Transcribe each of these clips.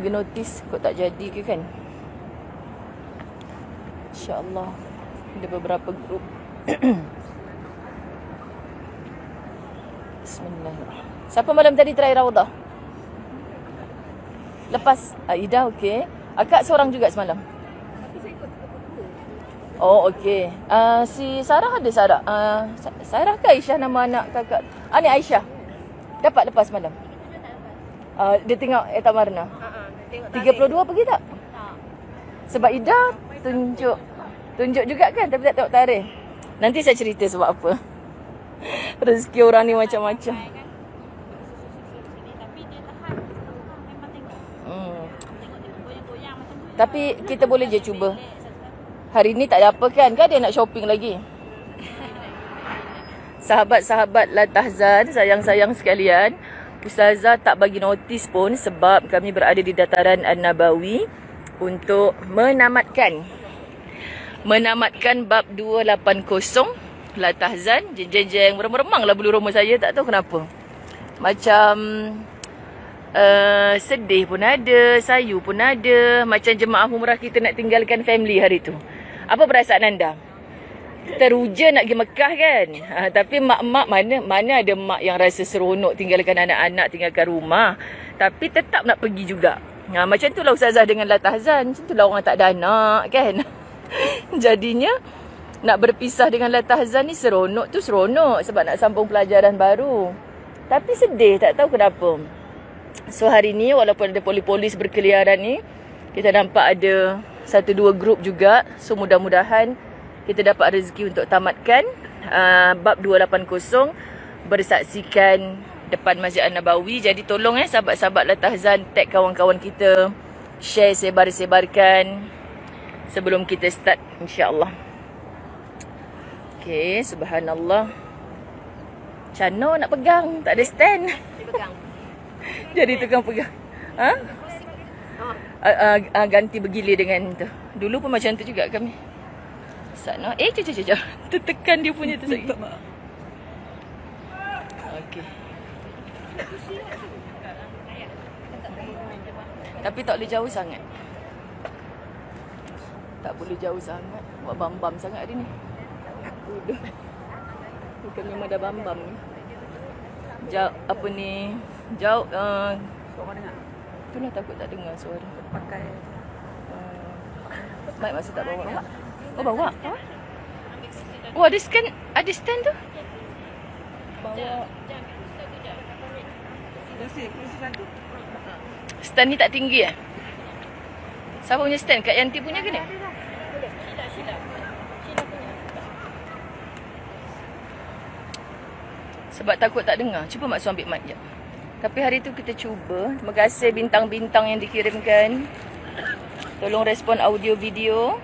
Bagi notice kot tak jadi ke kan InsyaAllah Ada beberapa grup Bismillahirrahmanirrahim Siapa malam tadi try rawdah? Lepas Aida, okey Akak seorang juga semalam Oh okey uh, Si Sarah ada Sarah uh, Sarah ke Aisyah nama anak kakak Ah ni Aisyah Dapat lepas malam uh, Dia tengok Etamarna eh, tengok tarikh. 32 pergi tak? Tak. Sebab Ida tunjuk tunjuk juga kan tapi tak tengok tarikh. Nanti saya cerita sebab apa. Rezeki orang ni macam-macam. Kan hmm. Tapi kita boleh je cuba. Hari ni tak ada apa kan? Kan ada nak shopping lagi. Sahabat-sahabat Latahzan, sayang-sayang sekalian. Ustazah tak bagi notis pun sebab kami berada di dataran An-Nabawi untuk menamatkan menamatkan bab 280 Latahzan jeng-jeng remang-remang lah bulu roma saya tak tahu kenapa macam uh, sedih pun ada sayu pun ada macam jemaah umrah kita nak tinggalkan family hari tu apa perasaan anda? teruja nak pergi Mekah kan. Ha, tapi mak-mak mana mana ada mak yang rasa seronok tinggalkan anak-anak tinggalkan rumah. Tapi tetap nak pergi juga. Ha, macam tu lah Ustazah dengan Latah Zan. Macam tu lah orang tak ada anak kan. Jadinya nak berpisah dengan Latah Zan ni seronok tu seronok. Sebab nak sambung pelajaran baru. Tapi sedih tak tahu kenapa. So hari ni walaupun ada polis-polis berkeliaran ni. Kita nampak ada satu dua grup juga. So mudah-mudahan kita dapat rezeki untuk tamatkan uh, bab 280 bersaksikan depan Masjid An-Nabawi. Jadi tolong eh sahabat-sahabat Latahzan tag kawan-kawan kita share sebar-sebarkan sebelum kita start insya-Allah. Okey, subhanallah. Chano nak pegang, tak ada stand. Jadi tukang pegang. Ha? Uh, uh, uh, ganti bergilir dengan tu. Dulu pun macam tu juga kami. Sana. Eh, jom, jom, jom. Tertekan dia punya tu sekejap. Okey. Okey. Tapi tak boleh jauh sangat. Tak boleh jauh sangat. Buat bam sangat hari ni. Udah. Bukan memang dah bam ni. Jauh, apa ni. Jauh. Uh, suara dengar. Itulah takut tak dengar suara. Pakai. Uh, eh, Mike masih tak bawa. Oh bawa Oh ada stand Ada stand tu Bawa Stand ni tak tinggi eh Siapa punya stand Kak Yanti punya ke ni Sebab takut tak dengar Cuba Mak Suam ambil mic sekejap tapi hari tu kita cuba. Terima kasih bintang-bintang yang dikirimkan. Tolong respon audio video.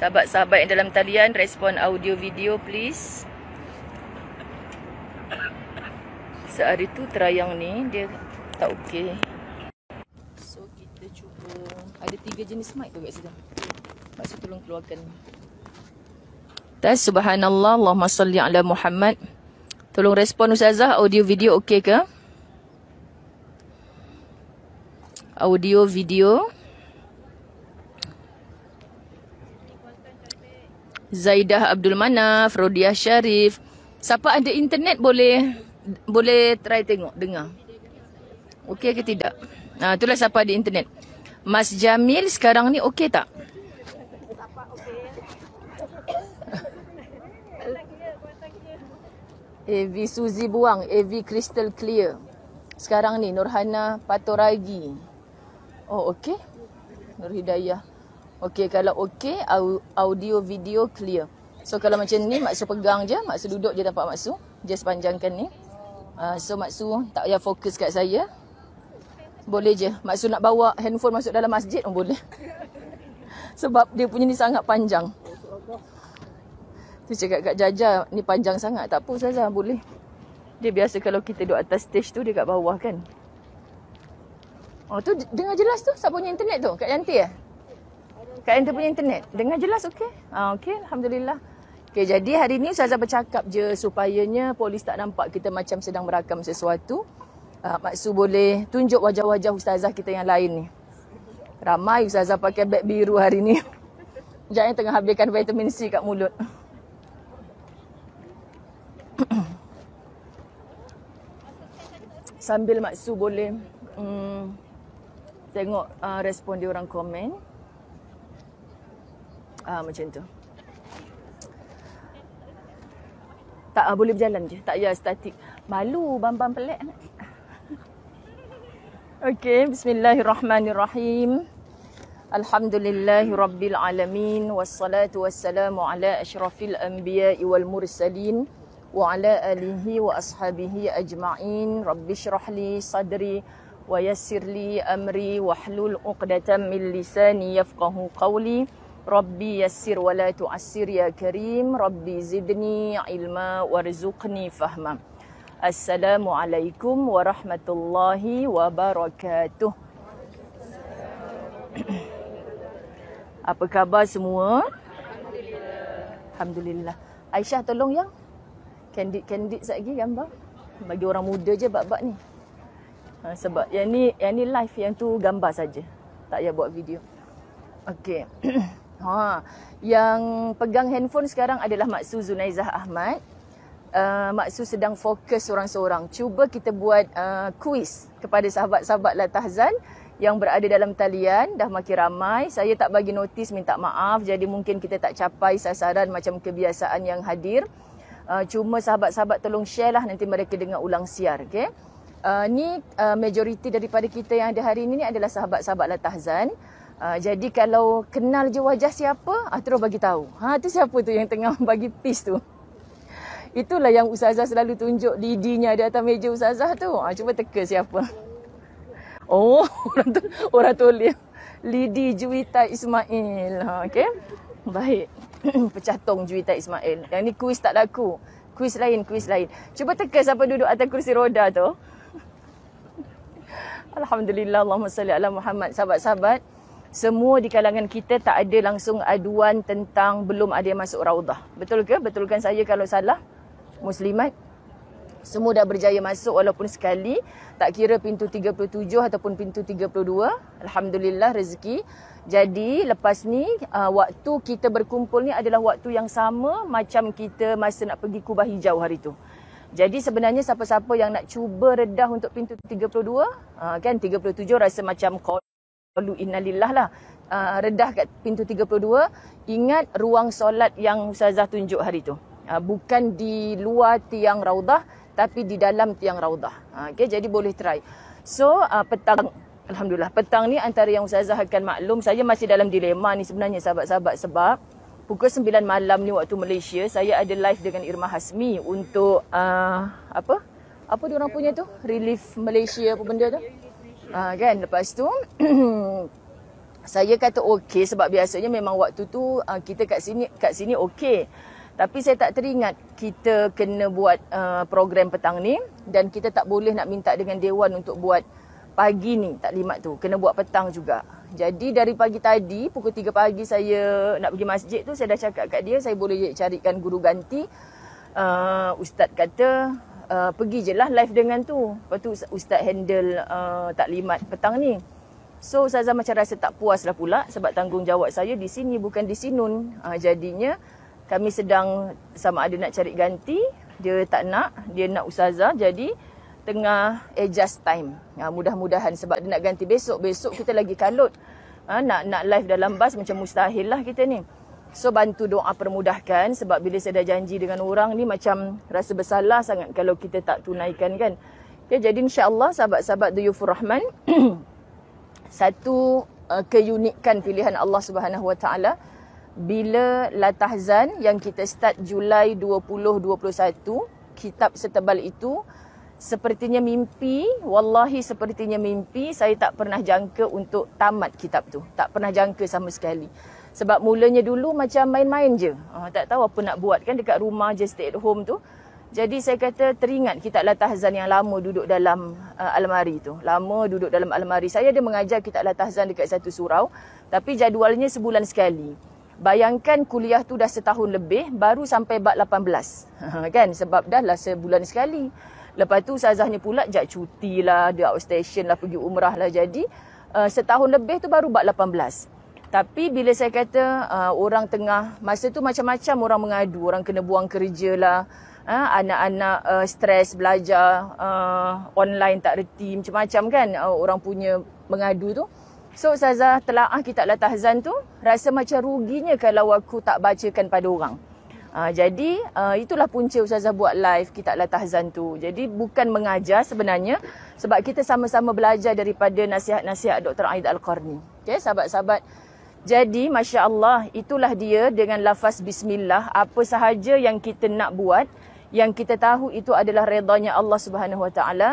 Sahabat-sahabat yang dalam talian respon audio video please. Sehari tu terayang ni dia tak okey. So kita cuba ada tiga jenis mic tu kat situ. Maksud tolong keluarkan. Tas subhanallah Allahumma salli ala Muhammad. Tolong respon ustazah audio video okey ke? Audio video Zaidah Abdul Manaf, Rodia Sharif. Siapa ada internet boleh boleh try tengok, dengar. Okey ke tidak? Ha, itulah siapa ada internet. Mas Jamil sekarang ni okey tak? AV Suzy Buang, AV Crystal Clear. Sekarang ni Nurhana Patoragi. Oh, okey. Nur Hidayah. Okey, kalau okey, audio video clear. So kalau macam ni maksud pegang je, maksud duduk je dapat maksud. Just panjangkan ni. Uh, so maksud tak payah fokus kat saya. Boleh je. Maksud nak bawa handphone masuk dalam masjid pun oh, boleh. Sebab dia punya ni sangat panjang. Tu cakap kat Jaja ni panjang sangat. Tak apa Ustazah boleh. Dia biasa kalau kita duduk atas stage tu dia kat bawah kan. Oh tu dengar jelas tu siapa punya internet tu? Kak Yanti eh? Ya? Kat enter punya internet. Dengar jelas okey? Ah, okey, alhamdulillah. Okey, jadi hari ni saya bercakap je supayanya polis tak nampak kita macam sedang merakam sesuatu. Uh, ah, maksud boleh tunjuk wajah-wajah ustazah kita yang lain ni. Ramai ustazah pakai beg biru hari ni. Jangan eh, tengah habiskan vitamin C kat mulut. Sambil maksud boleh um, tengok uh, respon di orang komen uh, macam tu. Tak uh, boleh berjalan je. Tak payah statik. Malu bambam pelik. Okey, bismillahirrahmanirrahim. Alhamdulillahirabbil alamin wassalatu wassalamu ala asyrafil anbiya'i wal mursalin wa ala alihi wa ashabihi ajma'in. Rabbishrahli sadri wa yassirli amri wahlul 'uqdatam min lisani yafqahu qawli. Rabbi yassir wa la tu'assir ya karim Rabbi zidni ilma warzuqni fahma Assalamualaikum warahmatullahi wabarakatuh Apa khabar semua? Alhamdulillah Alhamdulillah Aisyah tolong yang Candid-candid sekejap lagi gambar Bagi orang muda je bab-bab ni ha, Sebab yang ni, yang ni live yang tu gambar saja Tak payah buat video Okay Ha, yang pegang handphone sekarang adalah Mak Su Zunaizah Ahmad. Uh, Su sedang fokus seorang-seorang. Cuba kita buat uh, kuis kepada sahabat-sahabat Latahzan yang berada dalam talian. Dah makin ramai. Saya tak bagi notis minta maaf. Jadi mungkin kita tak capai sasaran macam kebiasaan yang hadir. Uh, cuma sahabat-sahabat tolong share lah nanti mereka dengar ulang siar. Okay? Uh, ni uh, majoriti daripada kita yang ada hari ini ni adalah sahabat-sahabat Latahzan. Uh, jadi kalau kenal je wajah siapa, uh, terus bagi tahu. Ha tu siapa tu yang tengah bagi peace tu? Itulah yang ustazah selalu tunjuk lidinya di atas meja ustazah tu. Ha cuba teka siapa. Oh, orang tu orang tu li, Lidi Juita Ismail. Ha okey. Baik. tong Juita Ismail. Yang ni kuis tak laku. Kuis lain, kuis lain. Cuba teka siapa duduk atas kursi roda tu. Alhamdulillah, Allahumma salli ala Muhammad. Sahabat-sahabat, semua di kalangan kita tak ada langsung aduan tentang belum ada yang masuk raudah. Betul ke? Betulkan saya kalau salah. Muslimat semua dah berjaya masuk walaupun sekali tak kira pintu 37 ataupun pintu 32 alhamdulillah rezeki jadi lepas ni uh, waktu kita berkumpul ni adalah waktu yang sama macam kita masa nak pergi kubah hijau hari tu jadi sebenarnya siapa-siapa yang nak cuba redah untuk pintu 32 uh, kan 37 rasa macam call lalu innalillah lah uh, ah, redah kat pintu 32 ingat ruang solat yang ustazah tunjuk hari tu uh, bukan di luar tiang raudah tapi di dalam tiang raudah uh, ah, okey jadi boleh try so uh, petang alhamdulillah petang ni antara yang ustazah akan maklum saya masih dalam dilema ni sebenarnya sahabat-sahabat sebab pukul 9 malam ni waktu Malaysia saya ada live dengan Irma Hasmi untuk uh, apa apa orang punya tu relief Malaysia apa benda tu Ha, kan lepas tu saya kata okey sebab biasanya memang waktu tu uh, kita kat sini kat sini okey. Tapi saya tak teringat kita kena buat uh, program petang ni dan kita tak boleh nak minta dengan dewan untuk buat pagi ni tak taklimat tu kena buat petang juga. Jadi dari pagi tadi pukul 3 pagi saya nak pergi masjid tu saya dah cakap kat dia saya boleh carikan guru ganti. Uh, ustaz kata uh, pergi je lah live dengan tu. Lepas tu ustaz handle uh, taklimat petang ni. So Ustazah macam rasa tak puas lah pula sebab tanggungjawab saya di sini bukan di Sinun. Uh, jadinya kami sedang sama ada nak cari ganti. Dia tak nak. Dia nak Ustazah. Jadi tengah adjust time. Uh, mudah-mudahan sebab dia nak ganti besok. Besok kita lagi kalut. Uh, nak nak live dalam bas macam mustahil lah kita ni. So bantu doa permudahkan sebab bila saya dah janji dengan orang ni macam rasa bersalah sangat kalau kita tak tunaikan kan. Okay, ya, jadi insyaAllah sahabat-sahabat Duyufur Rahman, satu uh, keunikan pilihan Allah Subhanahu bila latahzan yang kita start Julai 2021 kitab setebal itu sepertinya mimpi wallahi sepertinya mimpi saya tak pernah jangka untuk tamat kitab tu tak pernah jangka sama sekali sebab mulanya dulu macam main-main je. Uh, tak tahu apa nak buat kan dekat rumah je stay at home tu. Jadi saya kata teringat kitablah tahzan yang lama duduk dalam uh, almari tu. Lama duduk dalam almari. Saya ada mengajar kitablah tahzan dekat satu surau. Tapi jadualnya sebulan sekali. Bayangkan kuliah tu dah setahun lebih baru sampai bab 18. Ah, kan? Sebab dah lah sebulan sekali. Lepas tu sazahnya pula jat cuti lah, dia outstation lah, pergi umrah lah. Jadi uh, setahun lebih tu baru bab 18. Tapi bila saya kata uh, orang tengah masa tu macam-macam orang mengadu, orang kena buang kerja lah, uh, anak-anak uh, stres belajar uh, online tak reti macam-macam kan uh, orang punya mengadu tu. So telah ah kita lah tahzan tu rasa macam ruginya kalau aku tak bacakan pada orang. Uh, jadi uh, itulah punca Ustazah buat live kita lah tahzan tu. Jadi bukan mengajar sebenarnya sebab kita sama-sama belajar daripada nasihat-nasihat Dr. Aid Al-Qarni. okay, sahabat-sahabat jadi Masya Allah itulah dia dengan lafaz bismillah apa sahaja yang kita nak buat yang kita tahu itu adalah redanya Allah Subhanahu Wa Taala.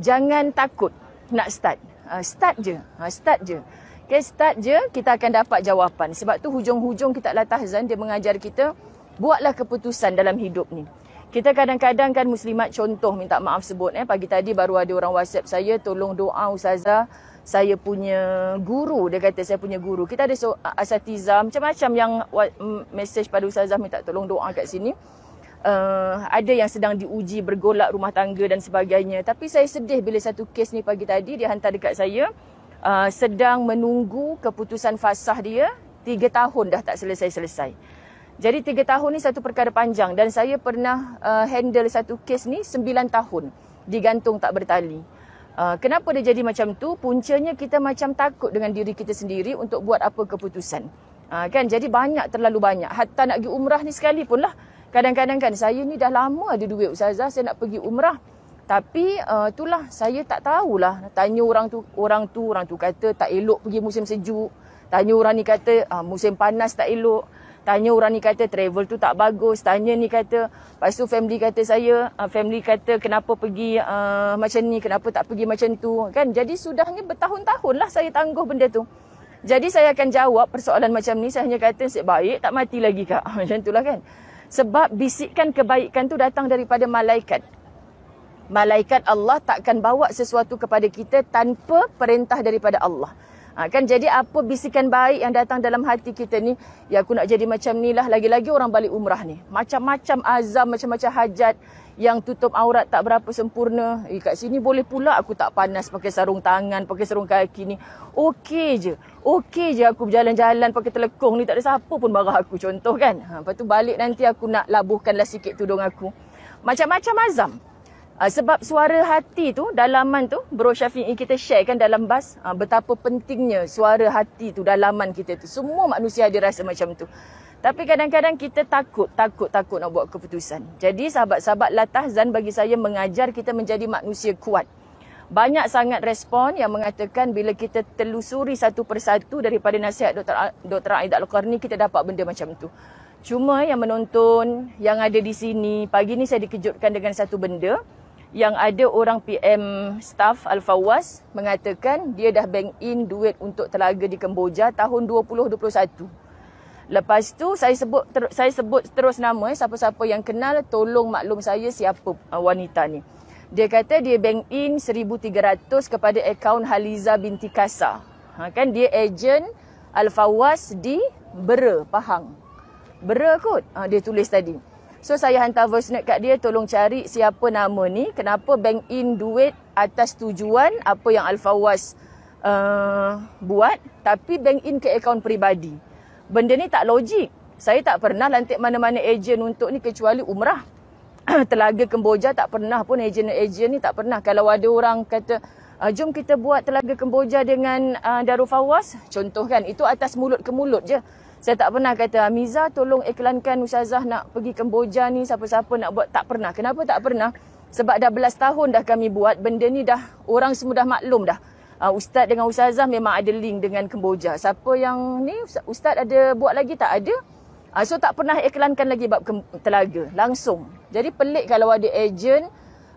Jangan takut nak start. Ah, start je. Ah, start je. Okay, start je kita akan dapat jawapan. Sebab tu hujung-hujung kita lah tahzan dia mengajar kita buatlah keputusan dalam hidup ni. Kita kadang-kadang kan muslimat contoh minta maaf sebut eh pagi tadi baru ada orang WhatsApp saya tolong doa ustazah saya punya guru dia kata saya punya guru kita ada so, uh, asatiza macam-macam yang message pada ustazah minta tolong doa kat sini uh, ada yang sedang diuji bergolak rumah tangga dan sebagainya tapi saya sedih bila satu kes ni pagi tadi dia hantar dekat saya uh, sedang menunggu keputusan fasah dia tiga tahun dah tak selesai-selesai jadi tiga tahun ni satu perkara panjang dan saya pernah uh, handle satu kes ni sembilan tahun digantung tak bertali Ah, kenapa dia jadi macam tu? Puncanya kita macam takut dengan diri kita sendiri untuk buat apa keputusan. Uh, kan jadi banyak terlalu banyak. Hatta nak pergi umrah ni sekali pun lah. Kadang-kadang kan saya ni dah lama ada duit ustazah saya nak pergi umrah. Tapi uh, itulah saya tak tahulah tanya orang tu orang tu orang tu kata tak elok pergi musim sejuk. Tanya orang ni kata uh, musim panas tak elok. Tanya orang ni kata travel tu tak bagus. Tanya ni kata. Lepas tu family kata saya. Ah, family kata kenapa pergi uh, macam ni. Kenapa tak pergi macam tu. Kan? Jadi sudahnya bertahun-tahun lah saya tangguh benda tu. Jadi saya akan jawab persoalan macam ni. Saya hanya kata nasib baik tak mati lagi kak. macam tu lah kan. Sebab bisikan kebaikan tu datang daripada malaikat. Malaikat Allah takkan bawa sesuatu kepada kita tanpa perintah daripada Allah. Ha, kan jadi apa bisikan baik yang datang dalam hati kita ni, ya aku nak jadi macam ni lah lagi-lagi orang balik umrah ni. Macam-macam azam, macam-macam hajat yang tutup aurat tak berapa sempurna. Eh kat sini boleh pula aku tak panas pakai sarung tangan, pakai sarung kaki ni. Okey je. Okey je aku berjalan-jalan pakai telekong ni tak ada siapa pun marah aku contoh kan. Ha, lepas tu balik nanti aku nak labuhkanlah sikit tudung aku. Macam-macam azam. Uh, sebab suara hati tu, dalaman tu, Bro Syafiq kita share kan dalam bas, uh, betapa pentingnya suara hati tu, dalaman kita tu. Semua manusia ada rasa macam tu. Tapi kadang-kadang kita takut, takut, takut nak buat keputusan. Jadi sahabat-sahabat latah zan bagi saya mengajar kita menjadi manusia kuat. Banyak sangat respon yang mengatakan bila kita telusuri satu persatu daripada nasihat Dr. Dr. Aidat Al-Qarni, kita dapat benda macam tu. Cuma yang menonton, yang ada di sini, pagi ni saya dikejutkan dengan satu benda yang ada orang PM staff Al-Fawaz mengatakan dia dah bank in duit untuk telaga di Kemboja tahun 2021. Lepas tu saya sebut ter- saya sebut terus nama siapa-siapa yang kenal tolong maklum saya siapa uh, wanita ni. Dia kata dia bank in 1300 kepada akaun Haliza binti Kasa. Ha, kan dia ejen Al-Fawaz di Bera, Pahang. Bera kot ha, dia tulis tadi. So saya hantar voice note kat dia tolong cari siapa nama ni kenapa bank in duit atas tujuan apa yang Alfa Was uh, buat tapi bank in ke akaun peribadi. Benda ni tak logik. Saya tak pernah lantik mana-mana ejen untuk ni kecuali umrah. Telaga Kemboja tak pernah pun ejen-ejen ni tak pernah. Kalau ada orang kata ah, jom kita buat Telaga Kemboja dengan uh, Darul Fawaz contoh kan itu atas mulut ke mulut je. Saya tak pernah kata Miza tolong iklankan Ustazah nak pergi Kemboja ni siapa-siapa nak buat tak pernah. Kenapa tak pernah? Sebab dah belas tahun dah kami buat benda ni dah orang semua dah maklum dah. Uh, Ustaz dengan Ustazah memang ada link dengan Kemboja. Siapa yang ni Ustaz ada buat lagi tak ada? Uh, so tak pernah iklankan lagi bab kem- telaga langsung. Jadi pelik kalau ada ejen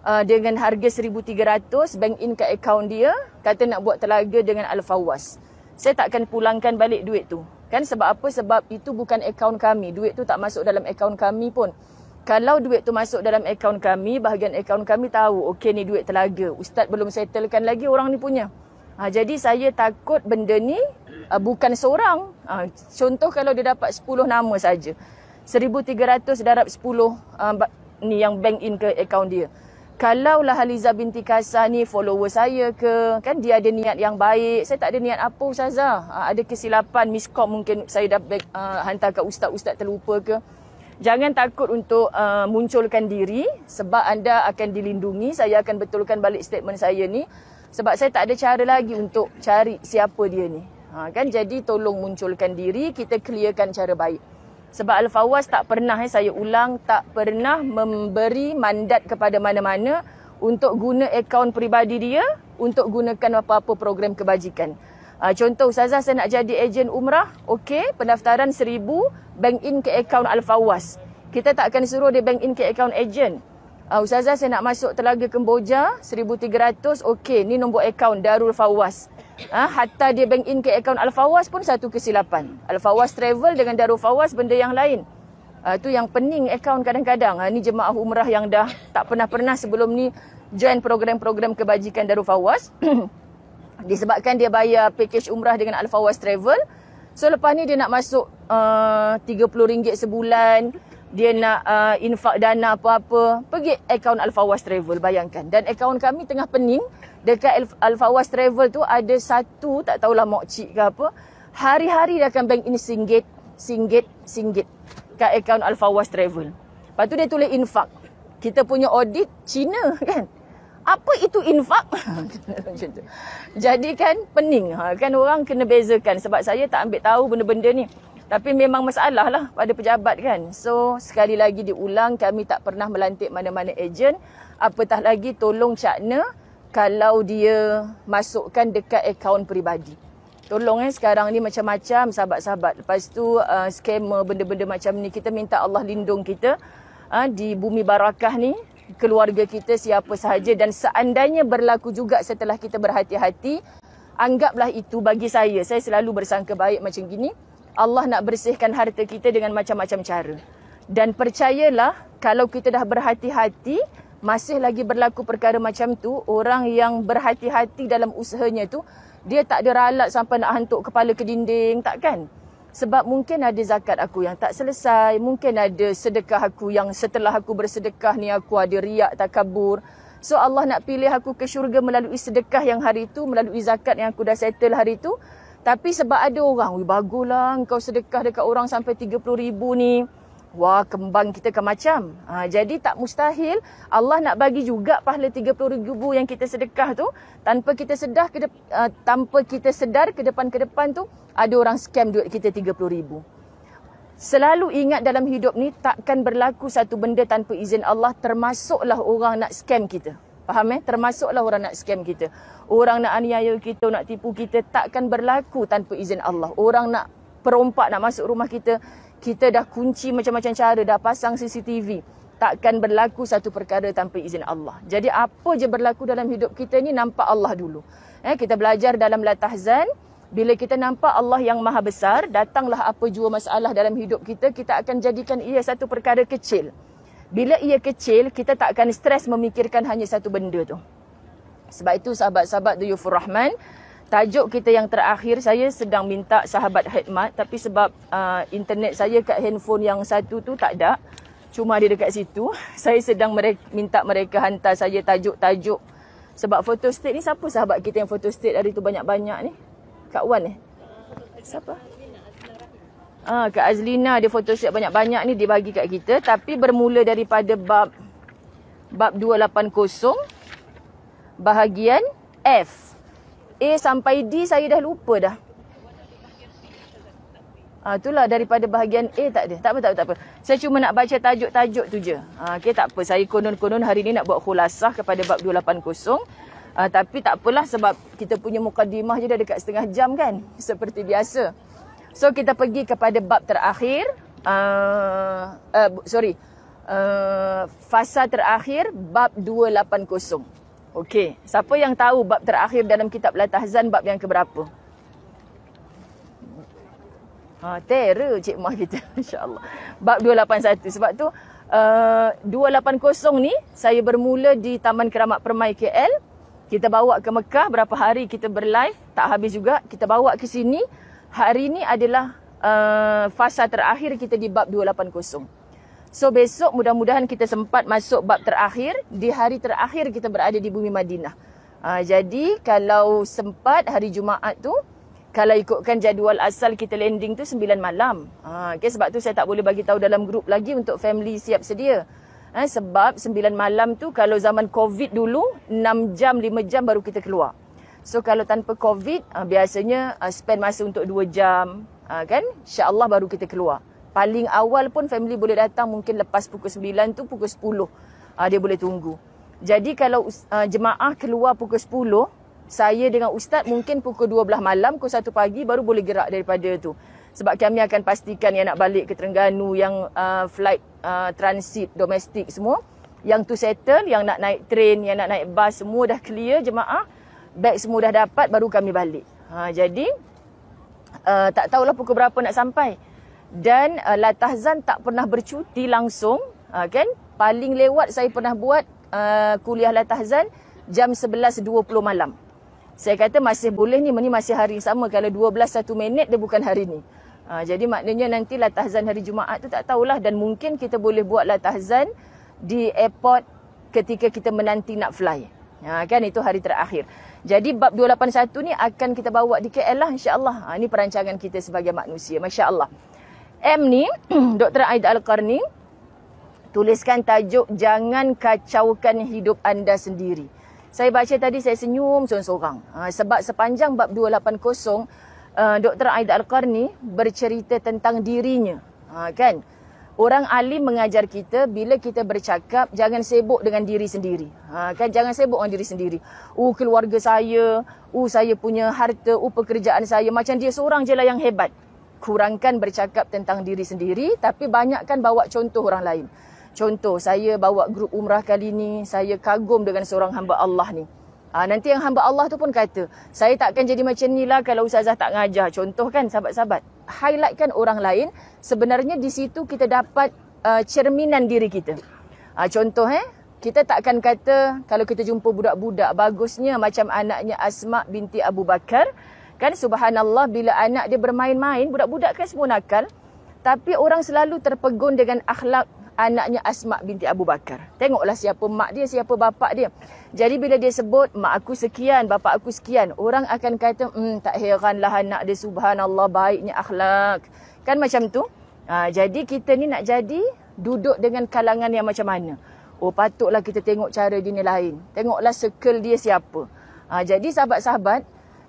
uh, ah, dengan harga 1300 bank in kat akaun dia kata nak buat telaga dengan al Alfawas. Saya takkan pulangkan balik duit tu. Kan sebab apa? Sebab itu bukan akaun kami. Duit tu tak masuk dalam akaun kami pun. Kalau duit tu masuk dalam akaun kami, bahagian akaun kami tahu, okey ni duit telaga. Ustaz belum settlekan lagi orang ni punya. Ha, jadi saya takut benda ni uh, bukan seorang. Ha, contoh kalau dia dapat 10 nama saja. 1300 darab 10 uh, ni yang bank in ke akaun dia kalaulah Haliza binti Kasah ni follower saya ke kan dia ada niat yang baik saya tak ada niat apa ustazah ah, ada kesilapan miskom mungkin saya dah uh, hantar ke ustaz-ustaz terlupa ke jangan takut untuk uh, munculkan diri sebab anda akan dilindungi saya akan betulkan balik statement saya ni sebab saya tak ada cara lagi untuk cari siapa dia ni ha, kan jadi tolong munculkan diri kita clearkan cara baik sebab Al-Fawaz tak pernah, eh, saya ulang, tak pernah memberi mandat kepada mana-mana untuk guna akaun peribadi dia untuk gunakan apa-apa program kebajikan. Uh, contoh, Ustazah saya nak jadi ejen umrah, okey, pendaftaran seribu, bank in ke akaun Al-Fawaz. Kita tak akan suruh dia bank in ke akaun ejen. Uh, Ustazah saya nak masuk Telaga Kemboja 1300 okey ni nombor akaun Darul Fawas. Ha, ah, hatta dia bank in ke akaun Al Fawas pun satu kesilapan. Al Fawas travel dengan Darul Fawas benda yang lain. Uh, tu yang pening akaun kadang-kadang. Ha, ni jemaah umrah yang dah tak pernah-pernah sebelum ni join program-program kebajikan Darul Fawas. Disebabkan dia bayar package umrah dengan Al Fawas travel. So lepas ni dia nak masuk uh, RM30 sebulan dia nak uh, infak dana apa-apa pergi akaun Alfawas Travel bayangkan dan akaun kami tengah pening dekat Alfawas Travel tu ada satu tak tahulah makcik ke apa hari-hari dia akan bank ini singgit singgit singgit kat akaun Alfawas Travel lepas tu dia tulis infak kita punya audit Cina kan apa itu infak? Jadi kan pening. Ha, kan orang kena bezakan. Sebab saya tak ambil tahu benda-benda ni. Tapi memang masalah lah pada pejabat kan. So sekali lagi diulang kami tak pernah melantik mana-mana ejen. Apatah lagi tolong cakna kalau dia masukkan dekat akaun peribadi. Tolong eh sekarang ni macam-macam sahabat-sahabat. Lepas tu uh, skamer benda-benda macam ni. Kita minta Allah lindung kita uh, di bumi barakah ni. Keluarga kita siapa sahaja dan seandainya berlaku juga setelah kita berhati-hati. Anggaplah itu bagi saya. Saya selalu bersangka baik macam gini. Allah nak bersihkan harta kita dengan macam-macam cara. Dan percayalah, kalau kita dah berhati-hati, masih lagi berlaku perkara macam tu, orang yang berhati-hati dalam usahanya tu, dia tak ada ralat sampai nak hantuk kepala ke dinding, tak kan? Sebab mungkin ada zakat aku yang tak selesai, mungkin ada sedekah aku yang setelah aku bersedekah ni aku ada riak kabur, So Allah nak pilih aku ke syurga melalui sedekah yang hari tu, melalui zakat yang aku dah settle hari tu, tapi sebab ada orang, wih baguslah kau sedekah dekat orang sampai 30 ribu ni. Wah, kembang kita ke macam. Ha, jadi tak mustahil Allah nak bagi juga pahala 30 ribu yang kita sedekah tu. Tanpa kita sedar ke, depan, ha, tanpa kita sedar ke depan-ke depan tu, ada orang scam duit kita 30 ribu. Selalu ingat dalam hidup ni takkan berlaku satu benda tanpa izin Allah termasuklah orang nak scam kita. Faham eh? Termasuklah orang nak scam kita. Orang nak aniaya kita, nak tipu kita takkan berlaku tanpa izin Allah. Orang nak perompak nak masuk rumah kita, kita dah kunci macam-macam cara, dah pasang CCTV. Takkan berlaku satu perkara tanpa izin Allah. Jadi apa je berlaku dalam hidup kita ni nampak Allah dulu. Eh, kita belajar dalam latahzan, bila kita nampak Allah yang maha besar, datanglah apa jua masalah dalam hidup kita, kita akan jadikan ia satu perkara kecil bila ia kecil kita tak akan stres memikirkan hanya satu benda tu sebab itu sahabat-sahabat Duyufur Furrahman, tajuk kita yang terakhir saya sedang minta sahabat khidmat tapi sebab uh, internet saya kat handphone yang satu tu tak ada cuma ada dekat situ saya sedang merek, minta mereka hantar saya tajuk-tajuk sebab photo state ni siapa sahabat kita yang photo state hari tu banyak-banyak ni Kak Wan eh siapa Ah, Kak Azlina dia photoshop banyak-banyak ni dia bagi kat kita. Tapi bermula daripada bab bab 280 bahagian F. A sampai D saya dah lupa dah. Ah, itulah daripada bahagian A tak ada. Tak apa, tak apa, tak apa. Saya cuma nak baca tajuk-tajuk tu je. Ah, Okey, tak apa. Saya konon-konon hari ni nak buat khulasah kepada bab 280. Uh, ah, tapi tak apalah sebab kita punya mukadimah je dah dekat setengah jam kan. Seperti biasa. So kita pergi kepada bab terakhir uh, uh, Sorry uh, Fasa terakhir Bab 280 Okey, siapa yang tahu bab terakhir dalam kitab Latahzan bab yang keberapa? Ha, terror cik mah kita insyaAllah. Bab 281. Sebab tu uh, 280 ni saya bermula di Taman Keramat Permai KL. Kita bawa ke Mekah berapa hari kita berlive. Tak habis juga. Kita bawa ke sini hari ini adalah uh, fasa terakhir kita di bab 280. So besok mudah-mudahan kita sempat masuk bab terakhir di hari terakhir kita berada di bumi Madinah. Uh, jadi kalau sempat hari Jumaat tu kalau ikutkan jadual asal kita landing tu 9 malam. Uh, okay, sebab tu saya tak boleh bagi tahu dalam grup lagi untuk family siap sedia. Eh, sebab 9 malam tu kalau zaman COVID dulu 6 jam 5 jam baru kita keluar. So kalau tanpa COVID, uh, biasanya uh, spend masa untuk 2 jam, uh, kan? InsyaAllah baru kita keluar. Paling awal pun family boleh datang mungkin lepas pukul 9 tu pukul 10. Uh, dia boleh tunggu. Jadi kalau uh, jemaah keluar pukul 10, saya dengan ustaz mungkin pukul 12 malam, pukul 1 pagi baru boleh gerak daripada tu. Sebab kami akan pastikan yang nak balik ke Terengganu, yang uh, flight uh, transit domestik semua. Yang tu settle, yang nak naik train, yang nak naik bus semua dah clear jemaah beg semua dah dapat baru kami balik. Ha, jadi uh, tak tahulah pukul berapa nak sampai. Dan uh, Latahzan tak pernah bercuti langsung. Uh, kan? Paling lewat saya pernah buat uh, kuliah Latahzan jam 11.20 malam. Saya kata masih boleh ni, ni masih hari sama. Kalau 12.1 minit dia bukan hari ni. Uh, jadi maknanya nanti Latahzan hari Jumaat tu tak tahulah. Dan mungkin kita boleh buat Latahzan di airport ketika kita menanti nak fly. Ha, kan itu hari terakhir. Jadi bab 281 ni akan kita bawa di KL lah insyaAllah. Ha, ini perancangan kita sebagai manusia. Masya Allah. M ni, Dr. Aid Al-Qarni, tuliskan tajuk Jangan Kacaukan Hidup Anda Sendiri. Saya baca tadi, saya senyum seorang-seorang. Ha, sebab sepanjang bab 280, uh, Dr. Aid Al-Qarni bercerita tentang dirinya. Ha, kan? Kan? Orang alim mengajar kita bila kita bercakap jangan sibuk dengan diri sendiri. Ha kan jangan sibuk dengan diri sendiri. Uh keluarga saya, uh saya punya harta, uh pekerjaan saya macam dia seorang je lah yang hebat. Kurangkan bercakap tentang diri sendiri tapi banyakkan bawa contoh orang lain. Contoh saya bawa grup umrah kali ni, saya kagum dengan seorang hamba Allah ni. Ha, nanti yang hamba Allah tu pun kata, saya takkan jadi macam ni lah kalau Ustazah tak ngajar. Contoh kan sahabat-sahabat highlightkan orang lain sebenarnya di situ kita dapat uh, cerminan diri kita uh, contoh eh kita takkan kata kalau kita jumpa budak-budak bagusnya macam anaknya Asma binti Abu Bakar kan subhanallah bila anak dia bermain-main budak-budak kan semua nakal tapi orang selalu terpegun dengan akhlak anaknya Asma binti Abu Bakar. Tengoklah siapa mak dia, siapa bapak dia. Jadi bila dia sebut mak aku sekian, bapak aku sekian, orang akan kata, hmm, tak heranlah anak dia subhanallah baiknya akhlak. Kan macam tu? Ha, jadi kita ni nak jadi duduk dengan kalangan yang macam mana? Oh patutlah kita tengok cara dia ni lain. Tengoklah circle dia siapa. Ha, jadi sahabat-sahabat,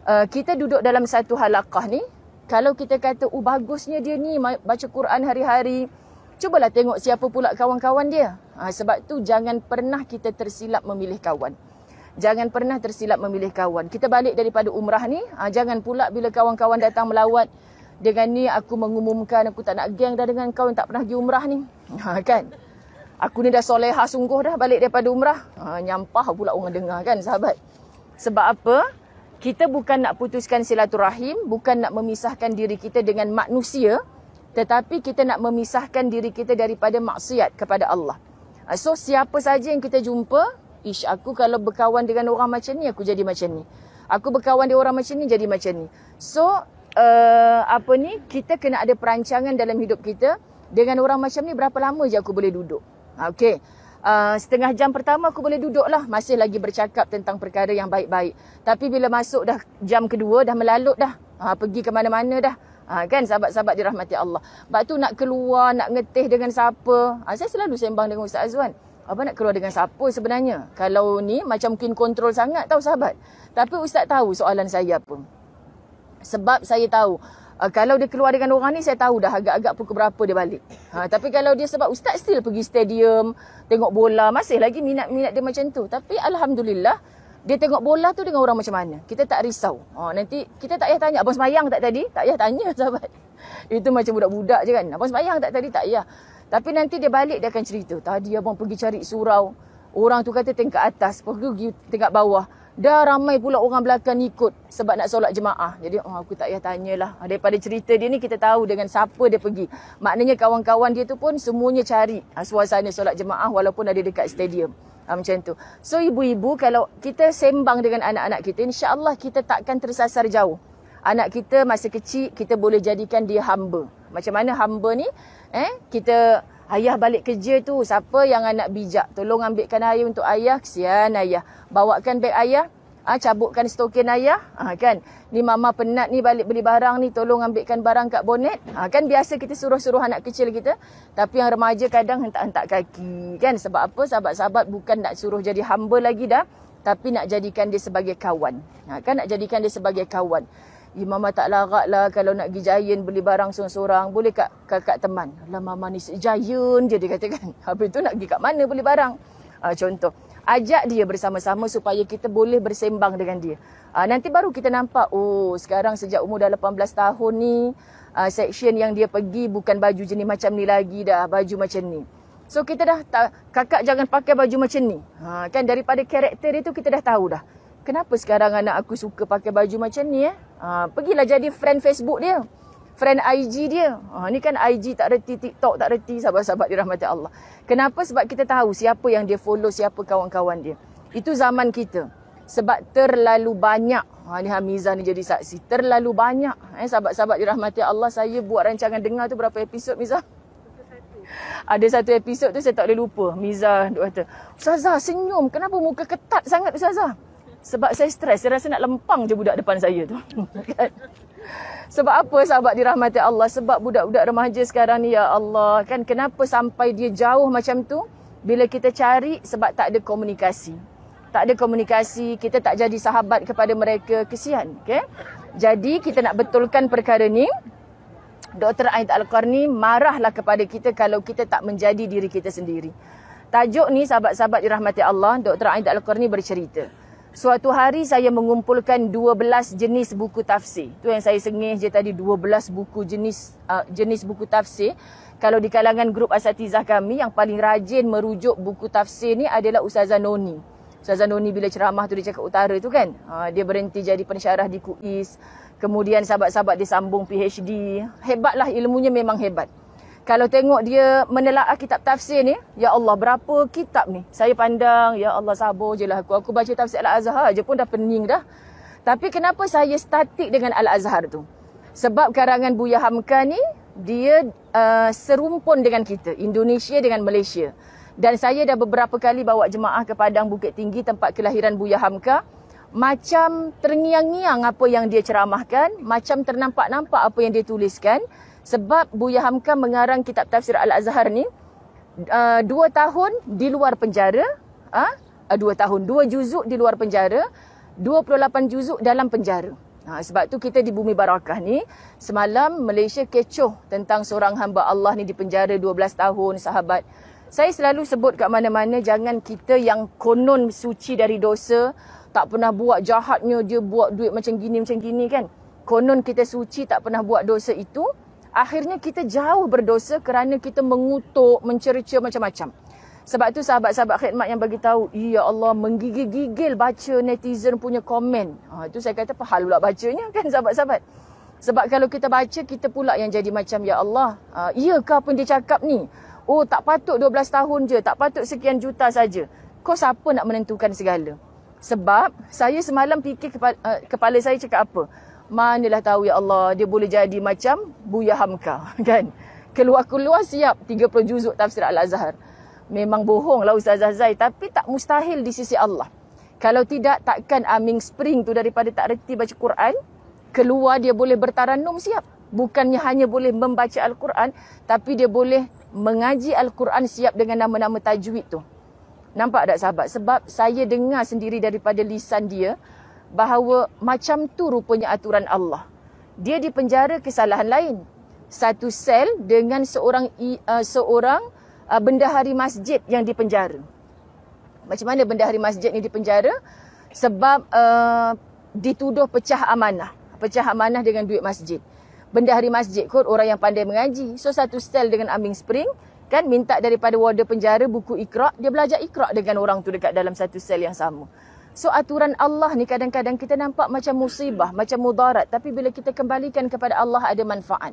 uh, kita duduk dalam satu halakah ni, kalau kita kata, oh bagusnya dia ni baca Quran hari-hari, cubalah tengok siapa pula kawan-kawan dia. Ha, sebab tu jangan pernah kita tersilap memilih kawan. Jangan pernah tersilap memilih kawan. Kita balik daripada umrah ni, ha, jangan pula bila kawan-kawan datang melawat, dengan ni aku mengumumkan aku tak nak geng dah dengan kau yang tak pernah pergi umrah ni. Ha, kan? Aku ni dah soleha sungguh dah balik daripada umrah. Ha, nyampah pula orang dengar kan sahabat. Sebab apa? Kita bukan nak putuskan silaturahim, bukan nak memisahkan diri kita dengan manusia. Tetapi kita nak memisahkan diri kita daripada maksiat kepada Allah. Ah, so siapa saja yang kita jumpa, ish aku kalau berkawan dengan orang macam ni aku jadi macam ni. Aku berkawan dengan orang macam ni jadi macam ni. So uh, apa ni kita kena ada perancangan dalam hidup kita dengan orang macam ni berapa lama je aku boleh duduk. Ah, okay. Uh, ah, setengah jam pertama aku boleh duduk lah masih lagi bercakap tentang perkara yang baik-baik. Tapi bila masuk dah jam kedua dah melalut dah. Ha, pergi ke mana-mana dah. Ha, kan sahabat-sahabat dirahmati Allah. Sebab tu nak keluar, nak ngetih dengan siapa. Ha, saya selalu sembang dengan Ustaz Azwan. Apa nak keluar dengan siapa sebenarnya? Kalau ni macam mungkin kontrol sangat tahu sahabat. Tapi Ustaz tahu soalan saya apa. Sebab saya tahu. Uh, kalau dia keluar dengan orang ni saya tahu dah agak-agak pukul berapa dia balik. Ha, tapi kalau dia sebab Ustaz still pergi stadium, tengok bola, masih lagi minat-minat dia macam tu. Tapi Alhamdulillah, dia tengok bola tu dengan orang macam mana. Kita tak risau. Oh, nanti kita tak payah tanya. Abang semayang tak tadi? Tak payah tanya sahabat. Itu macam budak-budak je kan. Abang semayang tak tadi? Tak payah. Tapi nanti dia balik dia akan cerita. Tadi abang pergi cari surau. Orang tu kata tingkat atas. Pergi tingkat bawah. Dah ramai pula orang belakang ikut sebab nak solat jemaah. Jadi oh, aku tak payah tanyalah. Daripada cerita dia ni kita tahu dengan siapa dia pergi. Maknanya kawan-kawan dia tu pun semuanya cari ah, suasana solat jemaah walaupun ada dekat stadium. Ha, macam tu. So ibu-ibu kalau kita sembang dengan anak-anak kita insyaAllah kita takkan tersasar jauh. Anak kita masa kecil kita boleh jadikan dia hamba. Macam mana hamba ni? Eh, kita Ayah balik kerja tu, siapa yang anak bijak? Tolong ambilkan air untuk ayah, kesian ayah. Bawakan beg ayah, ha, cabutkan stokin ayah. Ha, kan? Ni mama penat ni balik beli barang ni, tolong ambilkan barang kat bonet. Ha, kan biasa kita suruh-suruh anak kecil kita. Tapi yang remaja kadang hentak-hentak kaki. kan? Sebab apa sahabat-sahabat bukan nak suruh jadi hamba lagi dah. Tapi nak jadikan dia sebagai kawan. Ha, kan nak jadikan dia sebagai kawan. Ya, Mama tak larat lah kalau nak pergi Giant beli barang seorang-seorang. Boleh kat, kakak teman. Lah Mama ni Giant je dia kata kan. Habis tu nak pergi kat mana beli barang. Ha, contoh. Ajak dia bersama-sama supaya kita boleh bersembang dengan dia. Ha, nanti baru kita nampak, oh sekarang sejak umur dah 18 tahun ni, ha, section yang dia pergi bukan baju jenis macam ni lagi dah, baju macam ni. So kita dah, tak, kakak jangan pakai baju macam ni. Ha, kan daripada karakter dia tu kita dah tahu dah kenapa sekarang anak aku suka pakai baju macam ni eh? Ha, pergilah jadi friend Facebook dia. Friend IG dia. Ha, ni kan IG tak reti, TikTok tak reti, sahabat-sahabat dirahmati Allah. Kenapa? Sebab kita tahu siapa yang dia follow, siapa kawan-kawan dia. Itu zaman kita. Sebab terlalu banyak. Ha, ni Hamizah ni jadi saksi. Terlalu banyak. Eh, sahabat-sahabat dirahmati Allah, saya buat rancangan dengar tu berapa episod, Mizah? Ada satu episod tu saya tak boleh lupa. Miza kata, Ustazah senyum. Kenapa muka ketat sangat Ustazah? Sebab saya stres, saya rasa nak lempang je budak depan saya tu. sebab apa sahabat dirahmati Allah? Sebab budak-budak remaja sekarang ni ya Allah, kan kenapa sampai dia jauh macam tu? Bila kita cari sebab tak ada komunikasi. Tak ada komunikasi, kita tak jadi sahabat kepada mereka, kesian, okey? Jadi kita nak betulkan perkara ni. Dr. Ain Al-Qarni marahlah kepada kita kalau kita tak menjadi diri kita sendiri. Tajuk ni sahabat-sahabat dirahmati Allah, Dr. Ain Al-Qarni bercerita. Suatu hari saya mengumpulkan 12 jenis buku tafsir. Tu yang saya sengih je tadi 12 buku jenis uh, jenis buku tafsir. Kalau di kalangan grup asatizah kami yang paling rajin merujuk buku tafsir ni adalah Ustazah Noni. Ustazah Noni bila ceramah tu di Cakap Utara tu kan. Uh, dia berhenti jadi pensyarah di KUIS. Kemudian sahabat-sahabat dia sambung PhD. Hebatlah ilmunya memang hebat kalau tengok dia menelaah kitab tafsir ni, ya Allah berapa kitab ni? Saya pandang, ya Allah sabar je lah aku. Aku baca tafsir Al-Azhar je pun dah pening dah. Tapi kenapa saya statik dengan Al-Azhar tu? Sebab karangan Buya Hamka ni, dia uh, serumpun dengan kita. Indonesia dengan Malaysia. Dan saya dah beberapa kali bawa jemaah ke Padang Bukit Tinggi tempat kelahiran Buya Hamka. Macam terngiang-ngiang apa yang dia ceramahkan. Macam ternampak-nampak apa yang dia tuliskan. Sebab Buya Hamka mengarang kitab tafsir Al-Azhar ni uh, dua tahun di luar penjara, ah, uh, dua tahun, dua juzuk di luar penjara, 28 juzuk dalam penjara. Ha, sebab tu kita di Bumi Barakah ni, semalam Malaysia kecoh tentang seorang hamba Allah ni di penjara 12 tahun, sahabat. Saya selalu sebut kat mana-mana, jangan kita yang konon suci dari dosa, tak pernah buat jahatnya, dia buat duit macam gini, macam gini kan. Konon kita suci, tak pernah buat dosa itu, akhirnya kita jauh berdosa kerana kita mengutuk, mencerca macam-macam. Sebab tu sahabat-sahabat khidmat yang bagi tahu, ya Allah menggigil-gigil baca netizen punya komen. Ha, itu saya kata pahal pula bacanya kan sahabat-sahabat. Sebab kalau kita baca, kita pula yang jadi macam, ya Allah, ha, iyakah pun dia cakap ni? Oh tak patut 12 tahun je, tak patut sekian juta saja. Kau siapa nak menentukan segala? Sebab saya semalam fikir eh, kepala saya cakap apa? manalah tahu ya Allah dia boleh jadi macam Buya Hamka kan keluar-keluar siap 30 juzuk tafsir Al-Azhar memang bohong lah Ustaz Azhar tapi tak mustahil di sisi Allah kalau tidak takkan Aming Spring tu daripada tak reti baca Quran keluar dia boleh bertarannum siap bukannya hanya boleh membaca Al-Quran tapi dia boleh mengaji Al-Quran siap dengan nama-nama tajwid tu nampak tak sahabat sebab saya dengar sendiri daripada lisan dia bahawa macam tu rupanya aturan Allah. Dia dipenjara kesalahan lain. Satu sel dengan seorang uh, seorang uh, bendahari masjid yang dipenjara. Macam mana bendahari masjid ni dipenjara? Sebab uh, dituduh pecah amanah. Pecah amanah dengan duit masjid. Bendahari masjid kot orang yang pandai mengaji. So satu sel dengan ambing Spring kan minta daripada warden penjara buku ikhra. Dia belajar ikhra dengan orang tu dekat dalam satu sel yang sama. So aturan Allah ni kadang-kadang kita nampak macam musibah, macam mudarat. Tapi bila kita kembalikan kepada Allah ada manfaat.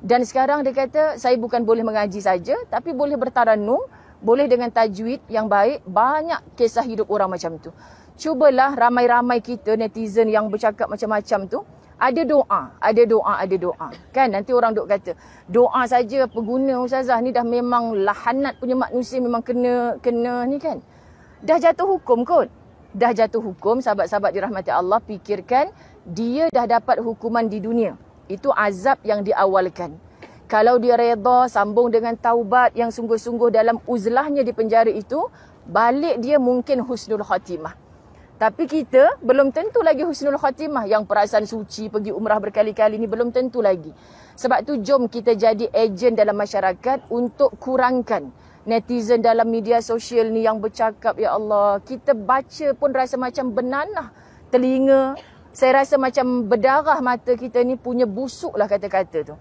Dan sekarang dia kata, saya bukan boleh mengaji saja, tapi boleh bertaranum, boleh dengan tajwid yang baik. Banyak kisah hidup orang macam tu. Cubalah ramai-ramai kita, netizen yang bercakap macam-macam tu, ada doa, ada doa, ada doa. Kan nanti orang duk kata, doa saja pengguna Ustazah ni dah memang lahanat punya manusia memang kena kena ni kan. Dah jatuh hukum kot dah jatuh hukum, sahabat-sahabat dirahmati Allah, fikirkan dia dah dapat hukuman di dunia. Itu azab yang diawalkan. Kalau dia reda sambung dengan taubat yang sungguh-sungguh dalam uzlahnya di penjara itu, balik dia mungkin husnul khatimah. Tapi kita belum tentu lagi husnul khatimah yang perasaan suci pergi umrah berkali-kali ni belum tentu lagi. Sebab tu jom kita jadi ejen dalam masyarakat untuk kurangkan netizen dalam media sosial ni yang bercakap ya Allah kita baca pun rasa macam benanah telinga saya rasa macam berdarah mata kita ni punya busuk lah kata-kata tu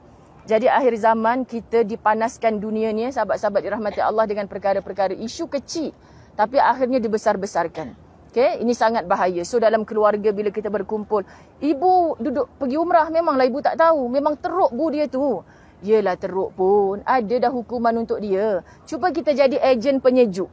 jadi akhir zaman kita dipanaskan dunia ni sahabat-sahabat dirahmati Allah dengan perkara-perkara isu kecil tapi akhirnya dibesar-besarkan Okay, ini sangat bahaya. So dalam keluarga bila kita berkumpul, ibu duduk pergi umrah memanglah ibu tak tahu. Memang teruk bu dia tu. Yelah teruk pun. Ada dah hukuman untuk dia. Cuba kita jadi ejen penyejuk.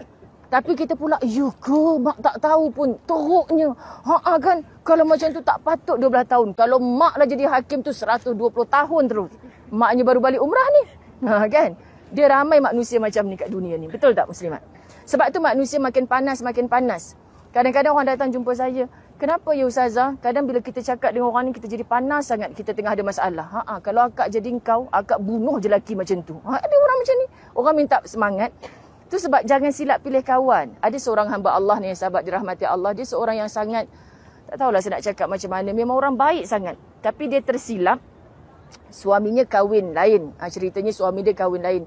Tapi kita pula, you ya go, mak tak tahu pun teruknya. Ha, ha kan? Kalau macam tu tak patut 12 tahun. Kalau mak lah jadi hakim tu 120 tahun terus. Maknya baru balik umrah ni. Ha kan? Dia ramai manusia macam ni kat dunia ni. Betul tak Muslimat? Sebab tu manusia makin panas, makin panas. Kadang-kadang orang datang jumpa saya, Kenapa ya Ustazah? Kadang bila kita cakap dengan orang ni, kita jadi panas sangat. Kita tengah ada masalah. Ha, ha, kalau akak jadi kau, akak bunuh je lelaki macam tu. Ha, ada orang macam ni. Orang minta semangat. Tu sebab jangan silap pilih kawan. Ada seorang hamba Allah ni, sahabat dirahmati Allah. Dia seorang yang sangat, tak tahulah saya nak cakap macam mana. Memang orang baik sangat. Tapi dia tersilap. Suaminya kahwin lain. Ha, ceritanya suami dia kahwin lain.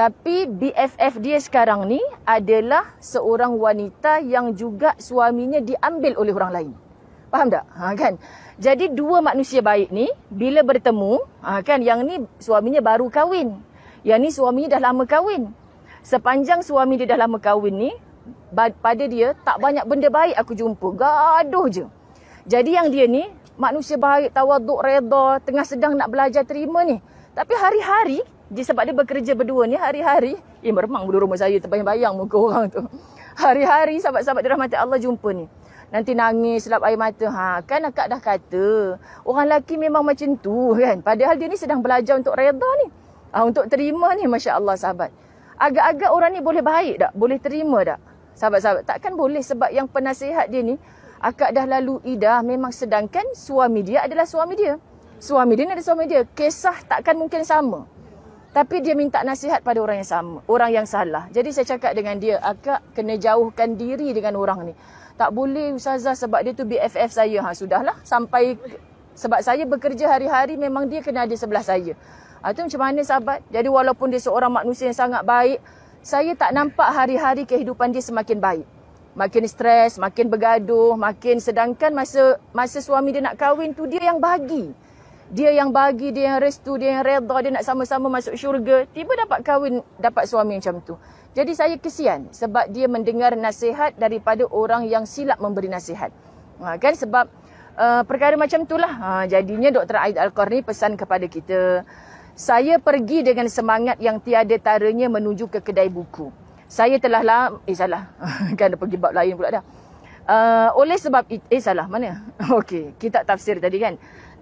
Tapi BFF dia sekarang ni adalah seorang wanita yang juga suaminya diambil oleh orang lain. Faham tak? Ha, kan? Jadi dua manusia baik ni bila bertemu, ha, kan yang ni suaminya baru kahwin. Yang ni suaminya dah lama kahwin. Sepanjang suami dia dah lama kahwin ni, pada dia tak banyak benda baik aku jumpa. Gaduh je. Jadi yang dia ni manusia baik, tawaduk, reda, tengah sedang nak belajar terima ni. Tapi hari-hari jadi sebab dia bekerja berdua ni hari-hari. Eh meremang bulu rumah saya terbayang-bayang muka orang tu. Hari-hari sahabat-sahabat dirahmati Allah jumpa ni. Nanti nangis, selap air mata. Ha, kan akak dah kata. Orang lelaki memang macam tu kan. Padahal dia ni sedang belajar untuk reda ni. Ha, untuk terima ni Masya Allah sahabat. Agak-agak orang ni boleh baik tak? Boleh terima tak? Sahabat-sahabat, takkan boleh sebab yang penasihat dia ni, akak dah lalu idah memang sedangkan suami dia adalah suami dia. Suami dia ni ada suami dia. Kisah takkan mungkin sama. Tapi dia minta nasihat pada orang yang sama, orang yang salah. Jadi saya cakap dengan dia, akak kena jauhkan diri dengan orang ni. Tak boleh ustazah sebab dia tu BFF saya. Ha sudahlah, sampai sebab saya bekerja hari-hari memang dia kena ada sebelah saya. Ha, itu macam mana sahabat? Jadi walaupun dia seorang manusia yang sangat baik, saya tak nampak hari-hari kehidupan dia semakin baik. Makin stres, makin bergaduh, makin sedangkan masa masa suami dia nak kahwin tu dia yang bagi dia yang bagi, dia yang restu, dia yang redha, dia nak sama-sama masuk syurga. Tiba dapat kahwin, dapat suami macam tu. Jadi saya kesian sebab dia mendengar nasihat daripada orang yang silap memberi nasihat. Ha, kan sebab uh, perkara macam itulah. Ha, jadinya Dr. Aid Al-Qarni pesan kepada kita. Saya pergi dengan semangat yang tiada taranya menuju ke kedai buku. Saya telah lama, eh salah. kan pergi bab lain pula dah. Uh, oleh sebab, it- eh salah mana? Okey, kita tafsir tadi kan.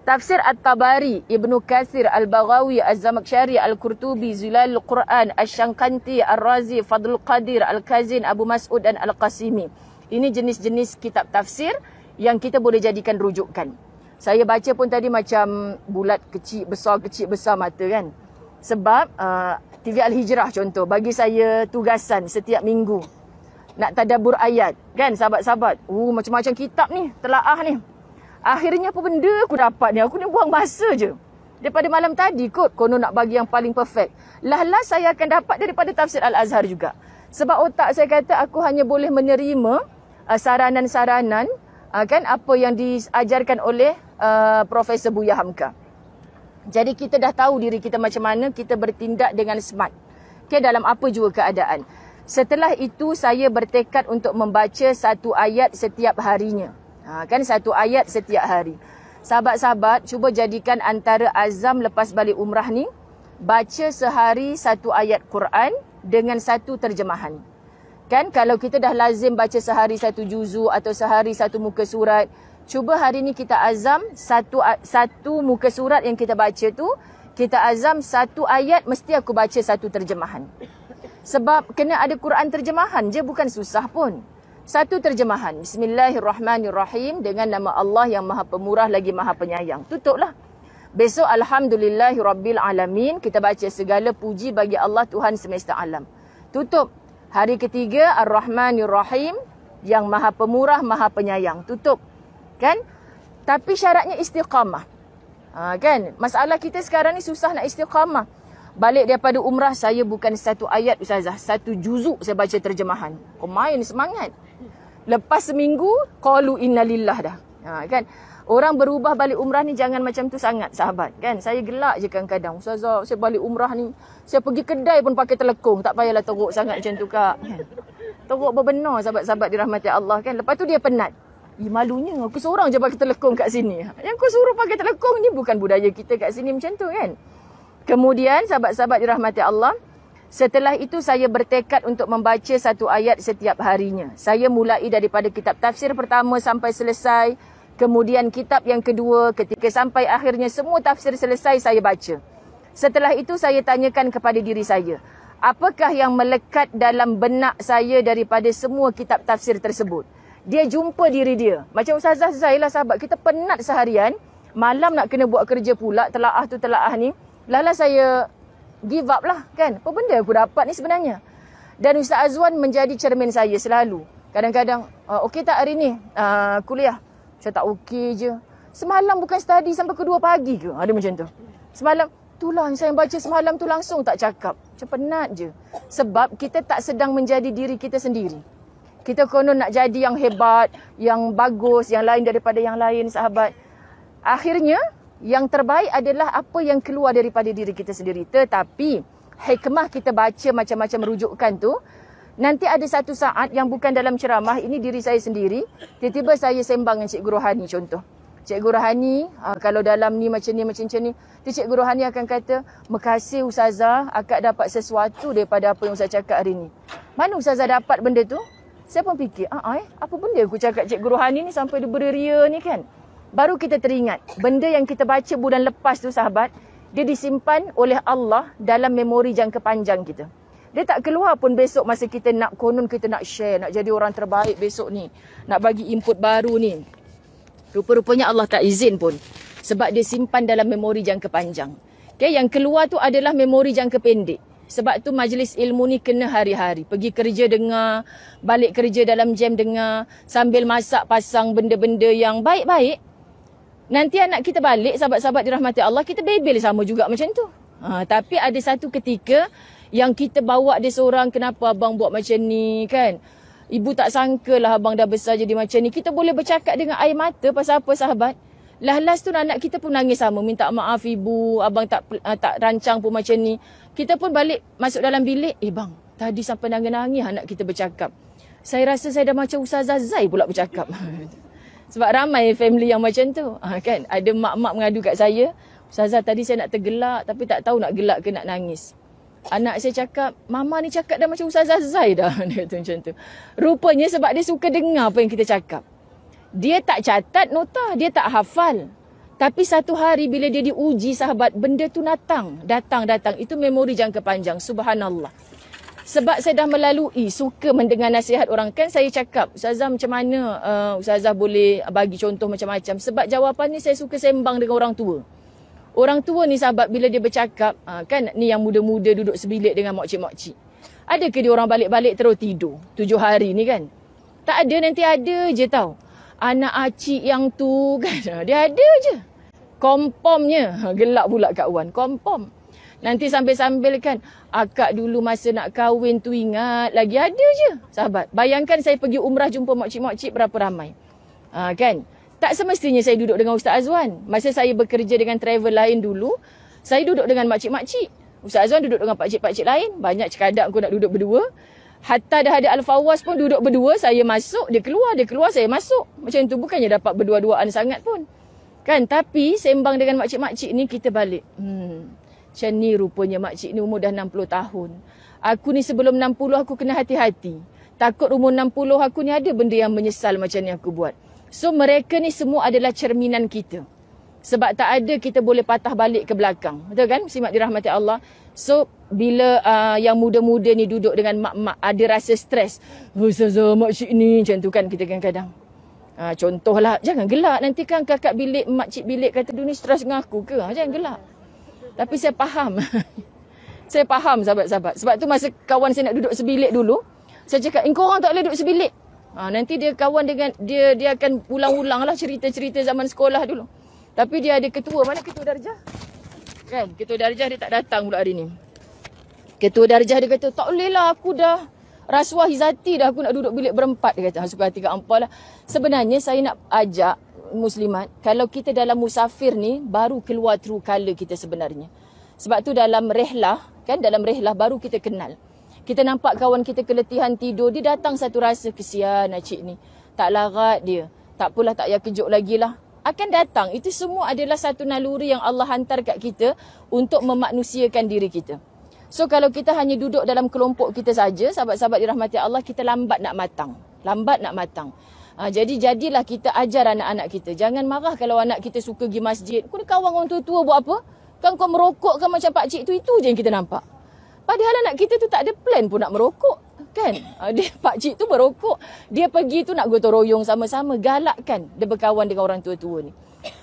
Tafsir At-Tabari, Ibnu Kathir, Al-Baghawi, Az-Zamakshari, Al-Qurtubi, Zulal Al-Quran, Ash-Shankanti, Al-Razi, Fadlul Qadir, Al-Kazin, Abu Mas'ud dan Al-Qasimi. Ini jenis-jenis kitab tafsir yang kita boleh jadikan rujukan. Saya baca pun tadi macam bulat kecil besar kecil besar mata kan. Sebab uh, TV Al-Hijrah contoh bagi saya tugasan setiap minggu nak tadabbur ayat kan sahabat-sahabat. Uh macam-macam kitab ni telaah ni. Akhirnya apa benda aku dapat ni? Aku ni buang masa je. Daripada malam tadi kot, konon nak bagi yang paling perfect. Lah-lah saya akan dapat daripada tafsir Al-Azhar juga. Sebab otak saya kata aku hanya boleh menerima uh, saranan-saranan uh, uh, kan apa yang diajarkan oleh uh, Profesor Buya Hamka. Jadi kita dah tahu diri kita macam mana kita bertindak dengan smart. Okay, dalam apa juga keadaan. Setelah itu saya bertekad untuk membaca satu ayat setiap harinya. Ha, kan satu ayat setiap hari. Sahabat-sahabat, cuba jadikan antara azam lepas balik umrah ni, baca sehari satu ayat Quran dengan satu terjemahan. Kan kalau kita dah lazim baca sehari satu juzu atau sehari satu muka surat, cuba hari ni kita azam satu satu muka surat yang kita baca tu, kita azam satu ayat mesti aku baca satu terjemahan. Sebab kena ada Quran terjemahan je bukan susah pun satu terjemahan bismillahirrahmanirrahim dengan nama Allah yang Maha Pemurah lagi Maha Penyayang tutuplah besok alhamdulillahirabbil kita baca segala puji bagi Allah Tuhan semesta alam tutup hari ketiga arrahmanirrahim yang Maha Pemurah Maha Penyayang tutup kan tapi syaratnya istiqamah ha, kan masalah kita sekarang ni susah nak istiqamah Balik daripada umrah saya bukan satu ayat ustazah, satu juzuk saya baca terjemahan. Kau main semangat lepas seminggu qalu innalillah dah ha kan orang berubah balik umrah ni jangan macam tu sangat sahabat kan saya gelak je kadang-kadang ustazah saya balik umrah ni saya pergi kedai pun pakai telekung tak payahlah teruk sangat macam tu kak kan? teruk berbenar sahabat-sahabat dirahmati Allah kan lepas tu dia penat Ih, malunya aku seorang je pakai telekung kat sini. Yang aku suruh pakai telekung ni bukan budaya kita kat sini macam tu kan. Kemudian sahabat-sahabat dirahmati Allah. Setelah itu saya bertekad untuk membaca satu ayat setiap harinya. Saya mulai daripada kitab tafsir pertama sampai selesai, kemudian kitab yang kedua ketika sampai akhirnya semua tafsir selesai saya baca. Setelah itu saya tanyakan kepada diri saya, apakah yang melekat dalam benak saya daripada semua kitab tafsir tersebut? Dia jumpa diri dia. Macam Ustazah lah, sahabat, kita penat seharian, malam nak kena buat kerja pula, ah tu telaah ni. Lala saya give up lah kan. Apa benda aku dapat ni sebenarnya. Dan Ustaz Azwan menjadi cermin saya selalu. Kadang-kadang, uh, okey tak hari ni uh, kuliah? Macam tak okey je. Semalam bukan study sampai ke 2 pagi ke? Ada macam tu. Semalam, tu lah saya baca semalam tu langsung tak cakap. Macam penat je. Sebab kita tak sedang menjadi diri kita sendiri. Kita konon nak jadi yang hebat, yang bagus, yang lain daripada yang lain sahabat. Akhirnya, yang terbaik adalah apa yang keluar daripada diri kita sendiri. Tetapi hikmah kita baca macam-macam rujukan tu, nanti ada satu saat yang bukan dalam ceramah, ini diri saya sendiri, tiba-tiba saya sembang dengan Cikgu Rohani contoh. Cikgu Rohani, ah, kalau dalam ni macam ni, macam macam ni, tu Cikgu Rohani akan kata, Makasih Ustazah, akak dapat sesuatu daripada apa yang Ustazah cakap hari ni. Mana Ustazah dapat benda tu? Saya pun fikir, ah, eh, apa benda aku cakap Cikgu Rohani ni sampai dia beria ni kan? baru kita teringat benda yang kita baca bulan lepas tu sahabat dia disimpan oleh Allah dalam memori jangka panjang kita dia tak keluar pun besok masa kita nak konon kita nak share nak jadi orang terbaik besok ni nak bagi input baru ni rupa-rupanya Allah tak izin pun sebab dia simpan dalam memori jangka panjang okay yang keluar tu adalah memori jangka pendek sebab tu majlis ilmu ni kena hari-hari. Pergi kerja dengar, balik kerja dalam jam dengar, sambil masak pasang benda-benda yang baik-baik. Nanti anak kita balik, sahabat-sahabat dirahmati Allah, kita bebel sama juga macam tu. Ha, tapi ada satu ketika yang kita bawa dia seorang, kenapa abang buat macam ni kan? Ibu tak sangka lah abang dah besar jadi macam ni. Kita boleh bercakap dengan air mata pasal apa sahabat? Lah last tu anak kita pun nangis sama, minta maaf ibu, abang tak uh, tak rancang pun macam ni. Kita pun balik masuk dalam bilik, eh bang, tadi sampai nangis-nangis anak kita bercakap. Saya rasa saya dah macam usaha zazai pula bercakap. Sebab ramai family yang macam tu. Ha, kan? Ada mak-mak mengadu kat saya. saza tadi saya nak tergelak tapi tak tahu nak gelak ke nak nangis. Anak saya cakap, mama ni cakap dah macam Ustazah Zai dah. Dia kata macam tu. Rupanya sebab dia suka dengar apa yang kita cakap. Dia tak catat nota, dia tak hafal. Tapi satu hari bila dia diuji sahabat, benda tu datang. Datang, datang. Itu memori jangka panjang. Subhanallah sebab saya dah melalui suka mendengar nasihat orang kan saya cakap ustazah macam mana uh, ustazah boleh bagi contoh macam-macam sebab jawapan ni saya suka sembang dengan orang tua orang tua ni sahabat bila dia bercakap uh, kan ni yang muda-muda duduk sebilik dengan makcik-makcik adakah dia orang balik-balik terus tidur tujuh hari ni kan tak ada nanti ada je tau anak acik yang tu kan dia ada je kompomnya gelak pula kat Wan kompom Nanti sambil-sambil kan akak dulu masa nak kahwin tu ingat lagi ada je sahabat. Bayangkan saya pergi umrah jumpa makcik-makcik berapa ramai. Ha, kan? Tak semestinya saya duduk dengan Ustaz Azwan. Masa saya bekerja dengan travel lain dulu, saya duduk dengan makcik-makcik. Ustaz Azwan duduk dengan pakcik-pakcik lain. Banyak cekadak aku nak duduk berdua. Hatta dah ada Al-Fawaz pun duduk berdua. Saya masuk, dia keluar. Dia keluar, saya masuk. Macam tu bukannya dapat berdua-duaan sangat pun. Kan? Tapi sembang dengan makcik-makcik ni kita balik. Hmm. Macam ni rupanya makcik ni umur dah 60 tahun. Aku ni sebelum 60 aku kena hati-hati. Takut umur 60 aku ni ada benda yang menyesal macam ni aku buat. So mereka ni semua adalah cerminan kita. Sebab tak ada kita boleh patah balik ke belakang. Betul kan? Simak dirahmati Allah. So bila uh, yang muda-muda ni duduk dengan mak-mak ada rasa stres. Oh, Ustazah makcik ni macam tu kan kita kadang-kadang. Uh, contohlah jangan gelak nanti kan kakak bilik makcik bilik kata dunia stres dengan aku ke ah, jangan gelak tapi saya faham. saya faham sahabat-sahabat. Sebab tu masa kawan saya nak duduk sebilik dulu, saya cakap, "Engkau orang tak boleh duduk sebilik." Ha, nanti dia kawan dengan dia dia akan ulang-ulang lah cerita-cerita zaman sekolah dulu. Tapi dia ada ketua. Mana ketua darjah? Kan? Ketua darjah dia tak datang pula hari ni. Ketua darjah dia kata, tak boleh lah aku dah rasuah Hizati dah aku nak duduk bilik berempat. Dia kata, ha, suka hati kat ampah lah. Sebenarnya saya nak ajak muslimat kalau kita dalam musafir ni baru keluar true color kita sebenarnya sebab tu dalam rehlah kan dalam rehlah baru kita kenal kita nampak kawan kita keletihan tidur dia datang satu rasa kesian acik ni tak larat dia tak apalah tak payah kejuk lagi lah akan datang itu semua adalah satu naluri yang Allah hantar kat kita untuk memanusiakan diri kita so kalau kita hanya duduk dalam kelompok kita saja sahabat-sahabat dirahmati Allah kita lambat nak matang lambat nak matang Ha, jadi jadilah kita ajar anak-anak kita. Jangan marah kalau anak kita suka pergi masjid. Kau kawan orang tua-tua buat apa? Kan kau merokok kan macam pak cik tu itu je yang kita nampak. Padahal anak kita tu tak ada plan pun nak merokok. Kan? Ha, dia pak cik tu merokok. Dia pergi tu nak gotong royong sama-sama galak kan dia berkawan dengan orang tua-tua ni.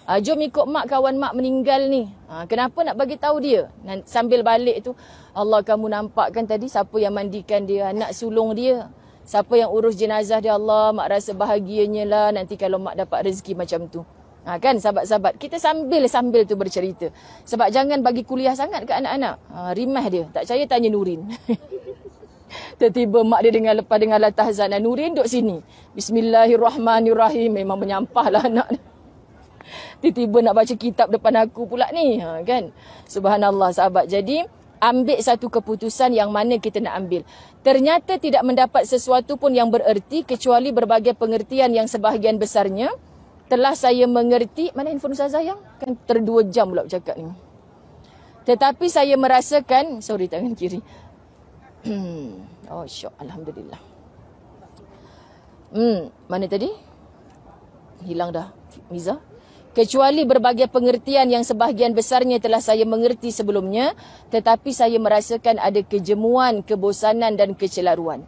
Ha, jom ikut mak kawan mak meninggal ni. Ha, kenapa nak bagi tahu dia? Sambil balik tu Allah kamu nampak kan tadi siapa yang mandikan dia, anak sulung dia. Siapa yang urus jenazah dia Allah, mak rasa bahagianya lah nanti kalau mak dapat rezeki macam tu. Ha, kan sahabat-sahabat, kita sambil-sambil tu bercerita. Sebab jangan bagi kuliah sangat ke anak-anak. Ha, rimah dia, tak percaya tanya Nurin. Tiba-tiba mak dia dengar lepas dengar latah zanah Nurin duduk sini. Bismillahirrahmanirrahim, memang menyampah lah anak dia. Tiba-tiba nak baca kitab depan aku pula ni. Ha, kan? Subhanallah sahabat. Jadi ambil satu keputusan yang mana kita nak ambil. Ternyata tidak mendapat sesuatu pun yang bererti kecuali berbagai pengertian yang sebahagian besarnya telah saya mengerti. Mana info saya yang? Kan terdua jam pula bercakap ni. Tetapi saya merasakan, sorry tangan kiri. oh hmm, syok, Alhamdulillah. Hmm, mana tadi? Hilang dah, Miza. Kecuali berbagai pengertian yang sebahagian besarnya telah saya mengerti sebelumnya, tetapi saya merasakan ada kejemuan, kebosanan dan kecelaruan.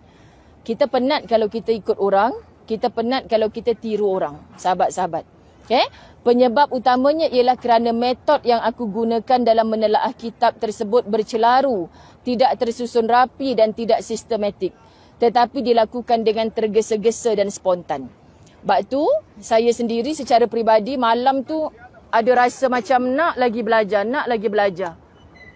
Kita penat kalau kita ikut orang, kita penat kalau kita tiru orang, sahabat-sahabat. Okay? Eh? Penyebab utamanya ialah kerana metod yang aku gunakan dalam menelaah kitab tersebut bercelaru, tidak tersusun rapi dan tidak sistematik. Tetapi dilakukan dengan tergesa-gesa dan spontan. Sebab tu saya sendiri secara peribadi malam tu ada rasa macam nak lagi belajar, nak lagi belajar.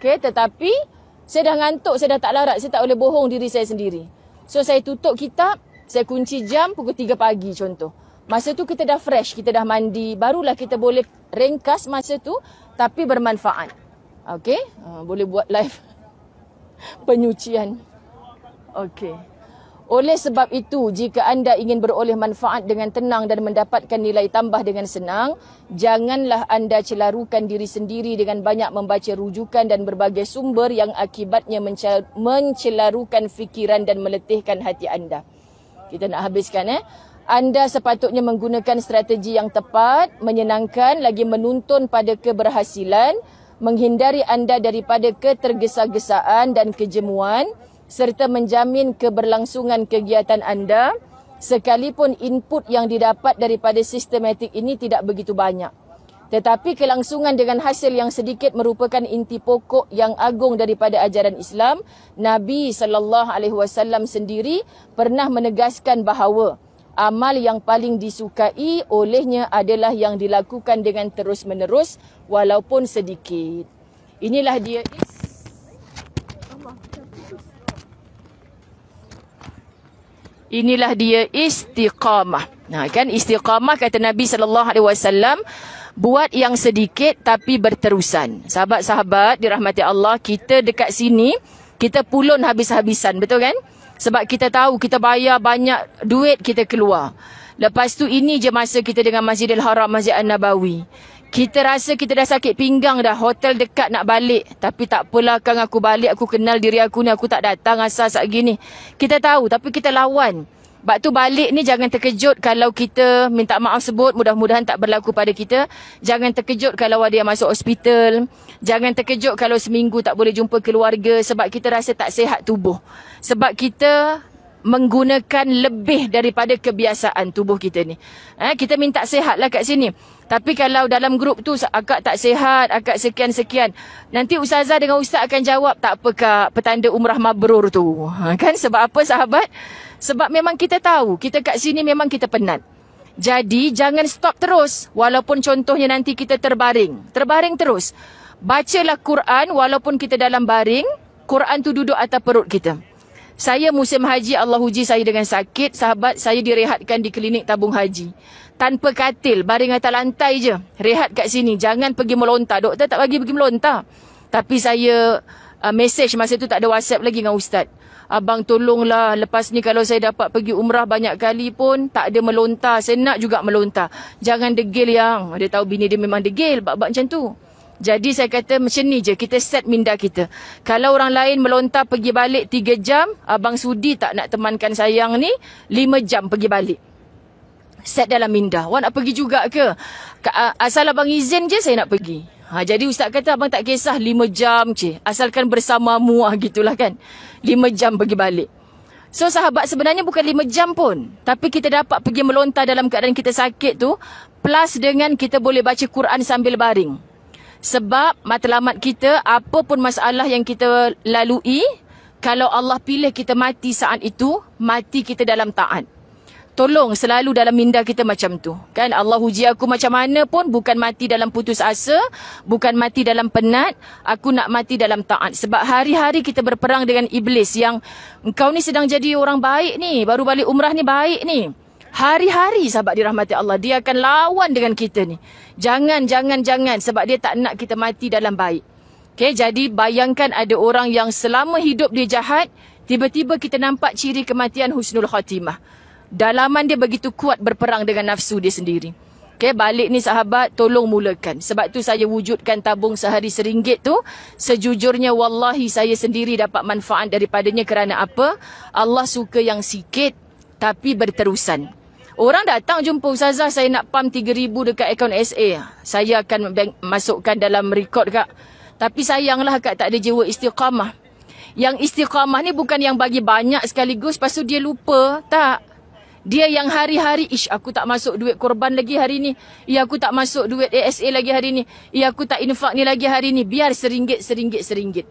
Okay, tetapi saya dah ngantuk, saya dah tak larat, saya tak boleh bohong diri saya sendiri. So saya tutup kitab, saya kunci jam pukul 3 pagi contoh. Masa tu kita dah fresh, kita dah mandi, barulah kita boleh ringkas masa tu tapi bermanfaat. Okay, uh, boleh buat live penyucian. Okay. Oleh sebab itu, jika anda ingin beroleh manfaat dengan tenang dan mendapatkan nilai tambah dengan senang, janganlah anda celarukan diri sendiri dengan banyak membaca rujukan dan berbagai sumber yang akibatnya mencelarukan fikiran dan meletihkan hati anda. Kita nak habiskan eh. Anda sepatutnya menggunakan strategi yang tepat, menyenangkan, lagi menuntun pada keberhasilan, menghindari anda daripada ketergesa-gesaan dan kejemuan serta menjamin keberlangsungan kegiatan anda sekalipun input yang didapat daripada sistematik ini tidak begitu banyak. Tetapi kelangsungan dengan hasil yang sedikit merupakan inti pokok yang agung daripada ajaran Islam. Nabi saw sendiri pernah menegaskan bahawa amal yang paling disukai olehnya adalah yang dilakukan dengan terus-menerus walaupun sedikit. Inilah dia inilah dia istiqamah. Nah kan istiqamah kata Nabi sallallahu alaihi wasallam buat yang sedikit tapi berterusan. Sahabat-sahabat dirahmati Allah, kita dekat sini kita pulun habis-habisan, betul kan? Sebab kita tahu kita bayar banyak duit kita keluar. Lepas tu ini je masa kita dengan Masjidil Haram, Masjid An-Nabawi. Kita rasa kita dah sakit pinggang dah. Hotel dekat nak balik. Tapi tak apalah kang aku balik. Aku kenal diri aku ni. Aku tak datang asal saat gini. Kita tahu tapi kita lawan. Sebab tu balik ni jangan terkejut kalau kita minta maaf sebut. Mudah-mudahan tak berlaku pada kita. Jangan terkejut kalau ada yang masuk hospital. Jangan terkejut kalau seminggu tak boleh jumpa keluarga. Sebab kita rasa tak sehat tubuh. Sebab kita menggunakan lebih daripada kebiasaan tubuh kita ni. Eh, kita minta sehatlah kat sini. Tapi kalau dalam grup tu agak tak sihat, agak sekian-sekian. Nanti Ustazah dengan Ustaz akan jawab tak apa kak petanda umrah mabrur tu. Ha, kan sebab apa sahabat? Sebab memang kita tahu, kita kat sini memang kita penat. Jadi jangan stop terus walaupun contohnya nanti kita terbaring. Terbaring terus. Bacalah Quran walaupun kita dalam baring, Quran tu duduk atas perut kita. Saya musim haji Allah uji saya dengan sakit, sahabat saya direhatkan di klinik tabung haji tanpa katil, baring atas lantai je. Rehat kat sini, jangan pergi melontar. Doktor tak bagi pergi melontar. Tapi saya uh, message masa tu tak ada WhatsApp lagi dengan ustaz. Abang tolonglah lepas ni kalau saya dapat pergi umrah banyak kali pun tak ada melontar. Saya nak juga melontar. Jangan degil yang. Dia tahu bini dia memang degil. Bak-bak macam tu. Jadi saya kata macam ni je. Kita set minda kita. Kalau orang lain melontar pergi balik 3 jam. Abang sudi tak nak temankan sayang ni 5 jam pergi balik set dalam minda. Awak nak pergi juga ke? Asal abang izin je saya nak pergi. Ha, jadi ustaz kata abang tak kisah lima jam je. Asalkan bersamamu lah gitulah kan. lima jam pergi balik. So sahabat sebenarnya bukan lima jam pun. Tapi kita dapat pergi melontar dalam keadaan kita sakit tu. Plus dengan kita boleh baca Quran sambil baring. Sebab matlamat kita, apapun masalah yang kita lalui, kalau Allah pilih kita mati saat itu, mati kita dalam taat. Tolong selalu dalam minda kita macam tu. Kan Allah uji aku macam mana pun bukan mati dalam putus asa, bukan mati dalam penat, aku nak mati dalam taat. Sebab hari-hari kita berperang dengan iblis yang engkau ni sedang jadi orang baik ni, baru balik umrah ni baik ni. Hari-hari sahabat dirahmati Allah, dia akan lawan dengan kita ni. Jangan, jangan, jangan sebab dia tak nak kita mati dalam baik. Okay, jadi bayangkan ada orang yang selama hidup dia jahat, tiba-tiba kita nampak ciri kematian Husnul Khatimah dalaman dia begitu kuat berperang dengan nafsu dia sendiri. Okay, balik ni sahabat, tolong mulakan. Sebab tu saya wujudkan tabung sehari seringgit tu. Sejujurnya wallahi saya sendiri dapat manfaat daripadanya kerana apa? Allah suka yang sikit tapi berterusan. Orang datang jumpa Ustazah saya nak pam 3000 dekat akaun SA. Saya akan bank, masukkan dalam rekod kak. Tapi sayanglah kak tak ada jiwa istiqamah. Yang istiqamah ni bukan yang bagi banyak sekaligus. Lepas tu dia lupa. Tak. Dia yang hari-hari, ish aku tak masuk duit korban lagi hari ni. Ya aku tak masuk duit ASA lagi hari ni. Ya aku tak infak ni lagi hari ni. Biar seringgit, seringgit, seringgit.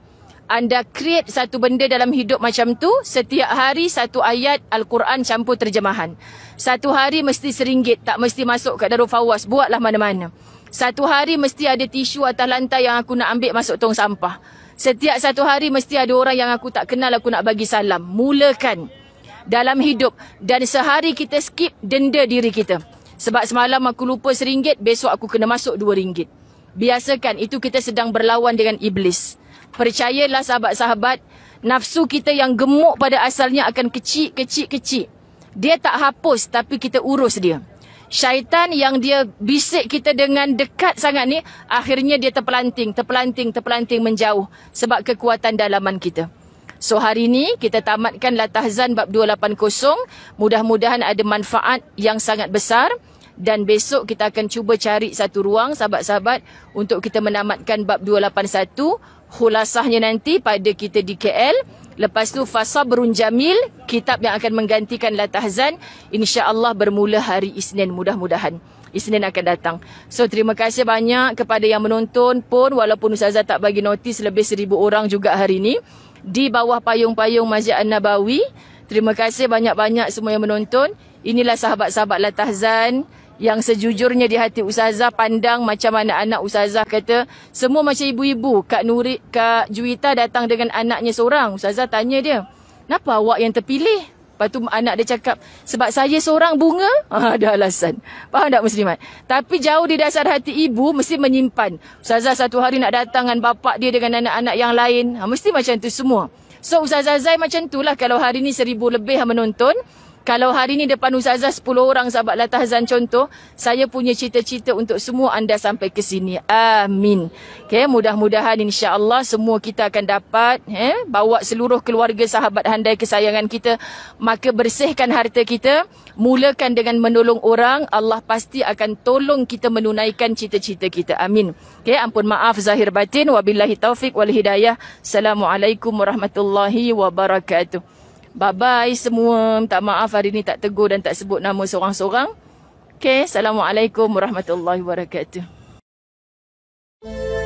Anda create satu benda dalam hidup macam tu, setiap hari satu ayat Al-Quran campur terjemahan. Satu hari mesti seringgit, tak mesti masuk ke Darul Fawas. Buatlah mana-mana. Satu hari mesti ada tisu atas lantai yang aku nak ambil masuk tong sampah. Setiap satu hari mesti ada orang yang aku tak kenal aku nak bagi salam. Mulakan. Yeah dalam hidup dan sehari kita skip denda diri kita. Sebab semalam aku lupa seringgit, besok aku kena masuk dua ringgit. Biasakan itu kita sedang berlawan dengan iblis. Percayalah sahabat-sahabat, nafsu kita yang gemuk pada asalnya akan kecil-kecil-kecil. Dia tak hapus tapi kita urus dia. Syaitan yang dia bisik kita dengan dekat sangat ni, akhirnya dia terpelanting, terpelanting, terpelanting menjauh sebab kekuatan dalaman kita. So hari ini kita tamatkan Latahzan bab 280. Mudah-mudahan ada manfaat yang sangat besar. Dan besok kita akan cuba cari satu ruang sahabat-sahabat untuk kita menamatkan bab 281. Hulasahnya nanti pada kita di KL. Lepas tu Fasa Berunjamil, kitab yang akan menggantikan Latahzan. InsyaAllah bermula hari Isnin mudah-mudahan. Isnin akan datang. So terima kasih banyak kepada yang menonton pun walaupun Ustazah tak bagi notis lebih seribu orang juga hari ini di bawah payung-payung Masjid An-Nabawi. Terima kasih banyak-banyak semua yang menonton. Inilah sahabat-sahabat Latahzan yang sejujurnya di hati Ustazah pandang macam mana anak Ustazah kata semua macam ibu-ibu. Kak Nuri, Kak Juwita datang dengan anaknya seorang. Ustazah tanya dia, "Kenapa awak yang terpilih?" Lepas tu anak dia cakap sebab saya seorang bunga, ada ah, alasan. Faham tak muslimat? Tapi jauh di dasar hati ibu mesti menyimpan. Ustazah satu hari nak datang dengan bapak dia dengan anak-anak yang lain. Ha, mesti macam tu semua. So Ustazah Zai macam tu lah kalau hari ni seribu lebih yang menonton. Kalau hari ni depan Ustazah 10 orang sahabat Latahzan contoh, saya punya cita-cita untuk semua anda sampai ke sini. Amin. Okay, mudah-mudahan insya Allah semua kita akan dapat eh, bawa seluruh keluarga sahabat handai kesayangan kita. Maka bersihkan harta kita, mulakan dengan menolong orang, Allah pasti akan tolong kita menunaikan cita-cita kita. Amin. Okay, ampun maaf zahir batin. Wabillahi taufik wal hidayah. Assalamualaikum warahmatullahi wabarakatuh. Bye-bye semua. Minta maaf hari ni tak tegur dan tak sebut nama seorang-seorang. Okay. Assalamualaikum warahmatullahi wabarakatuh.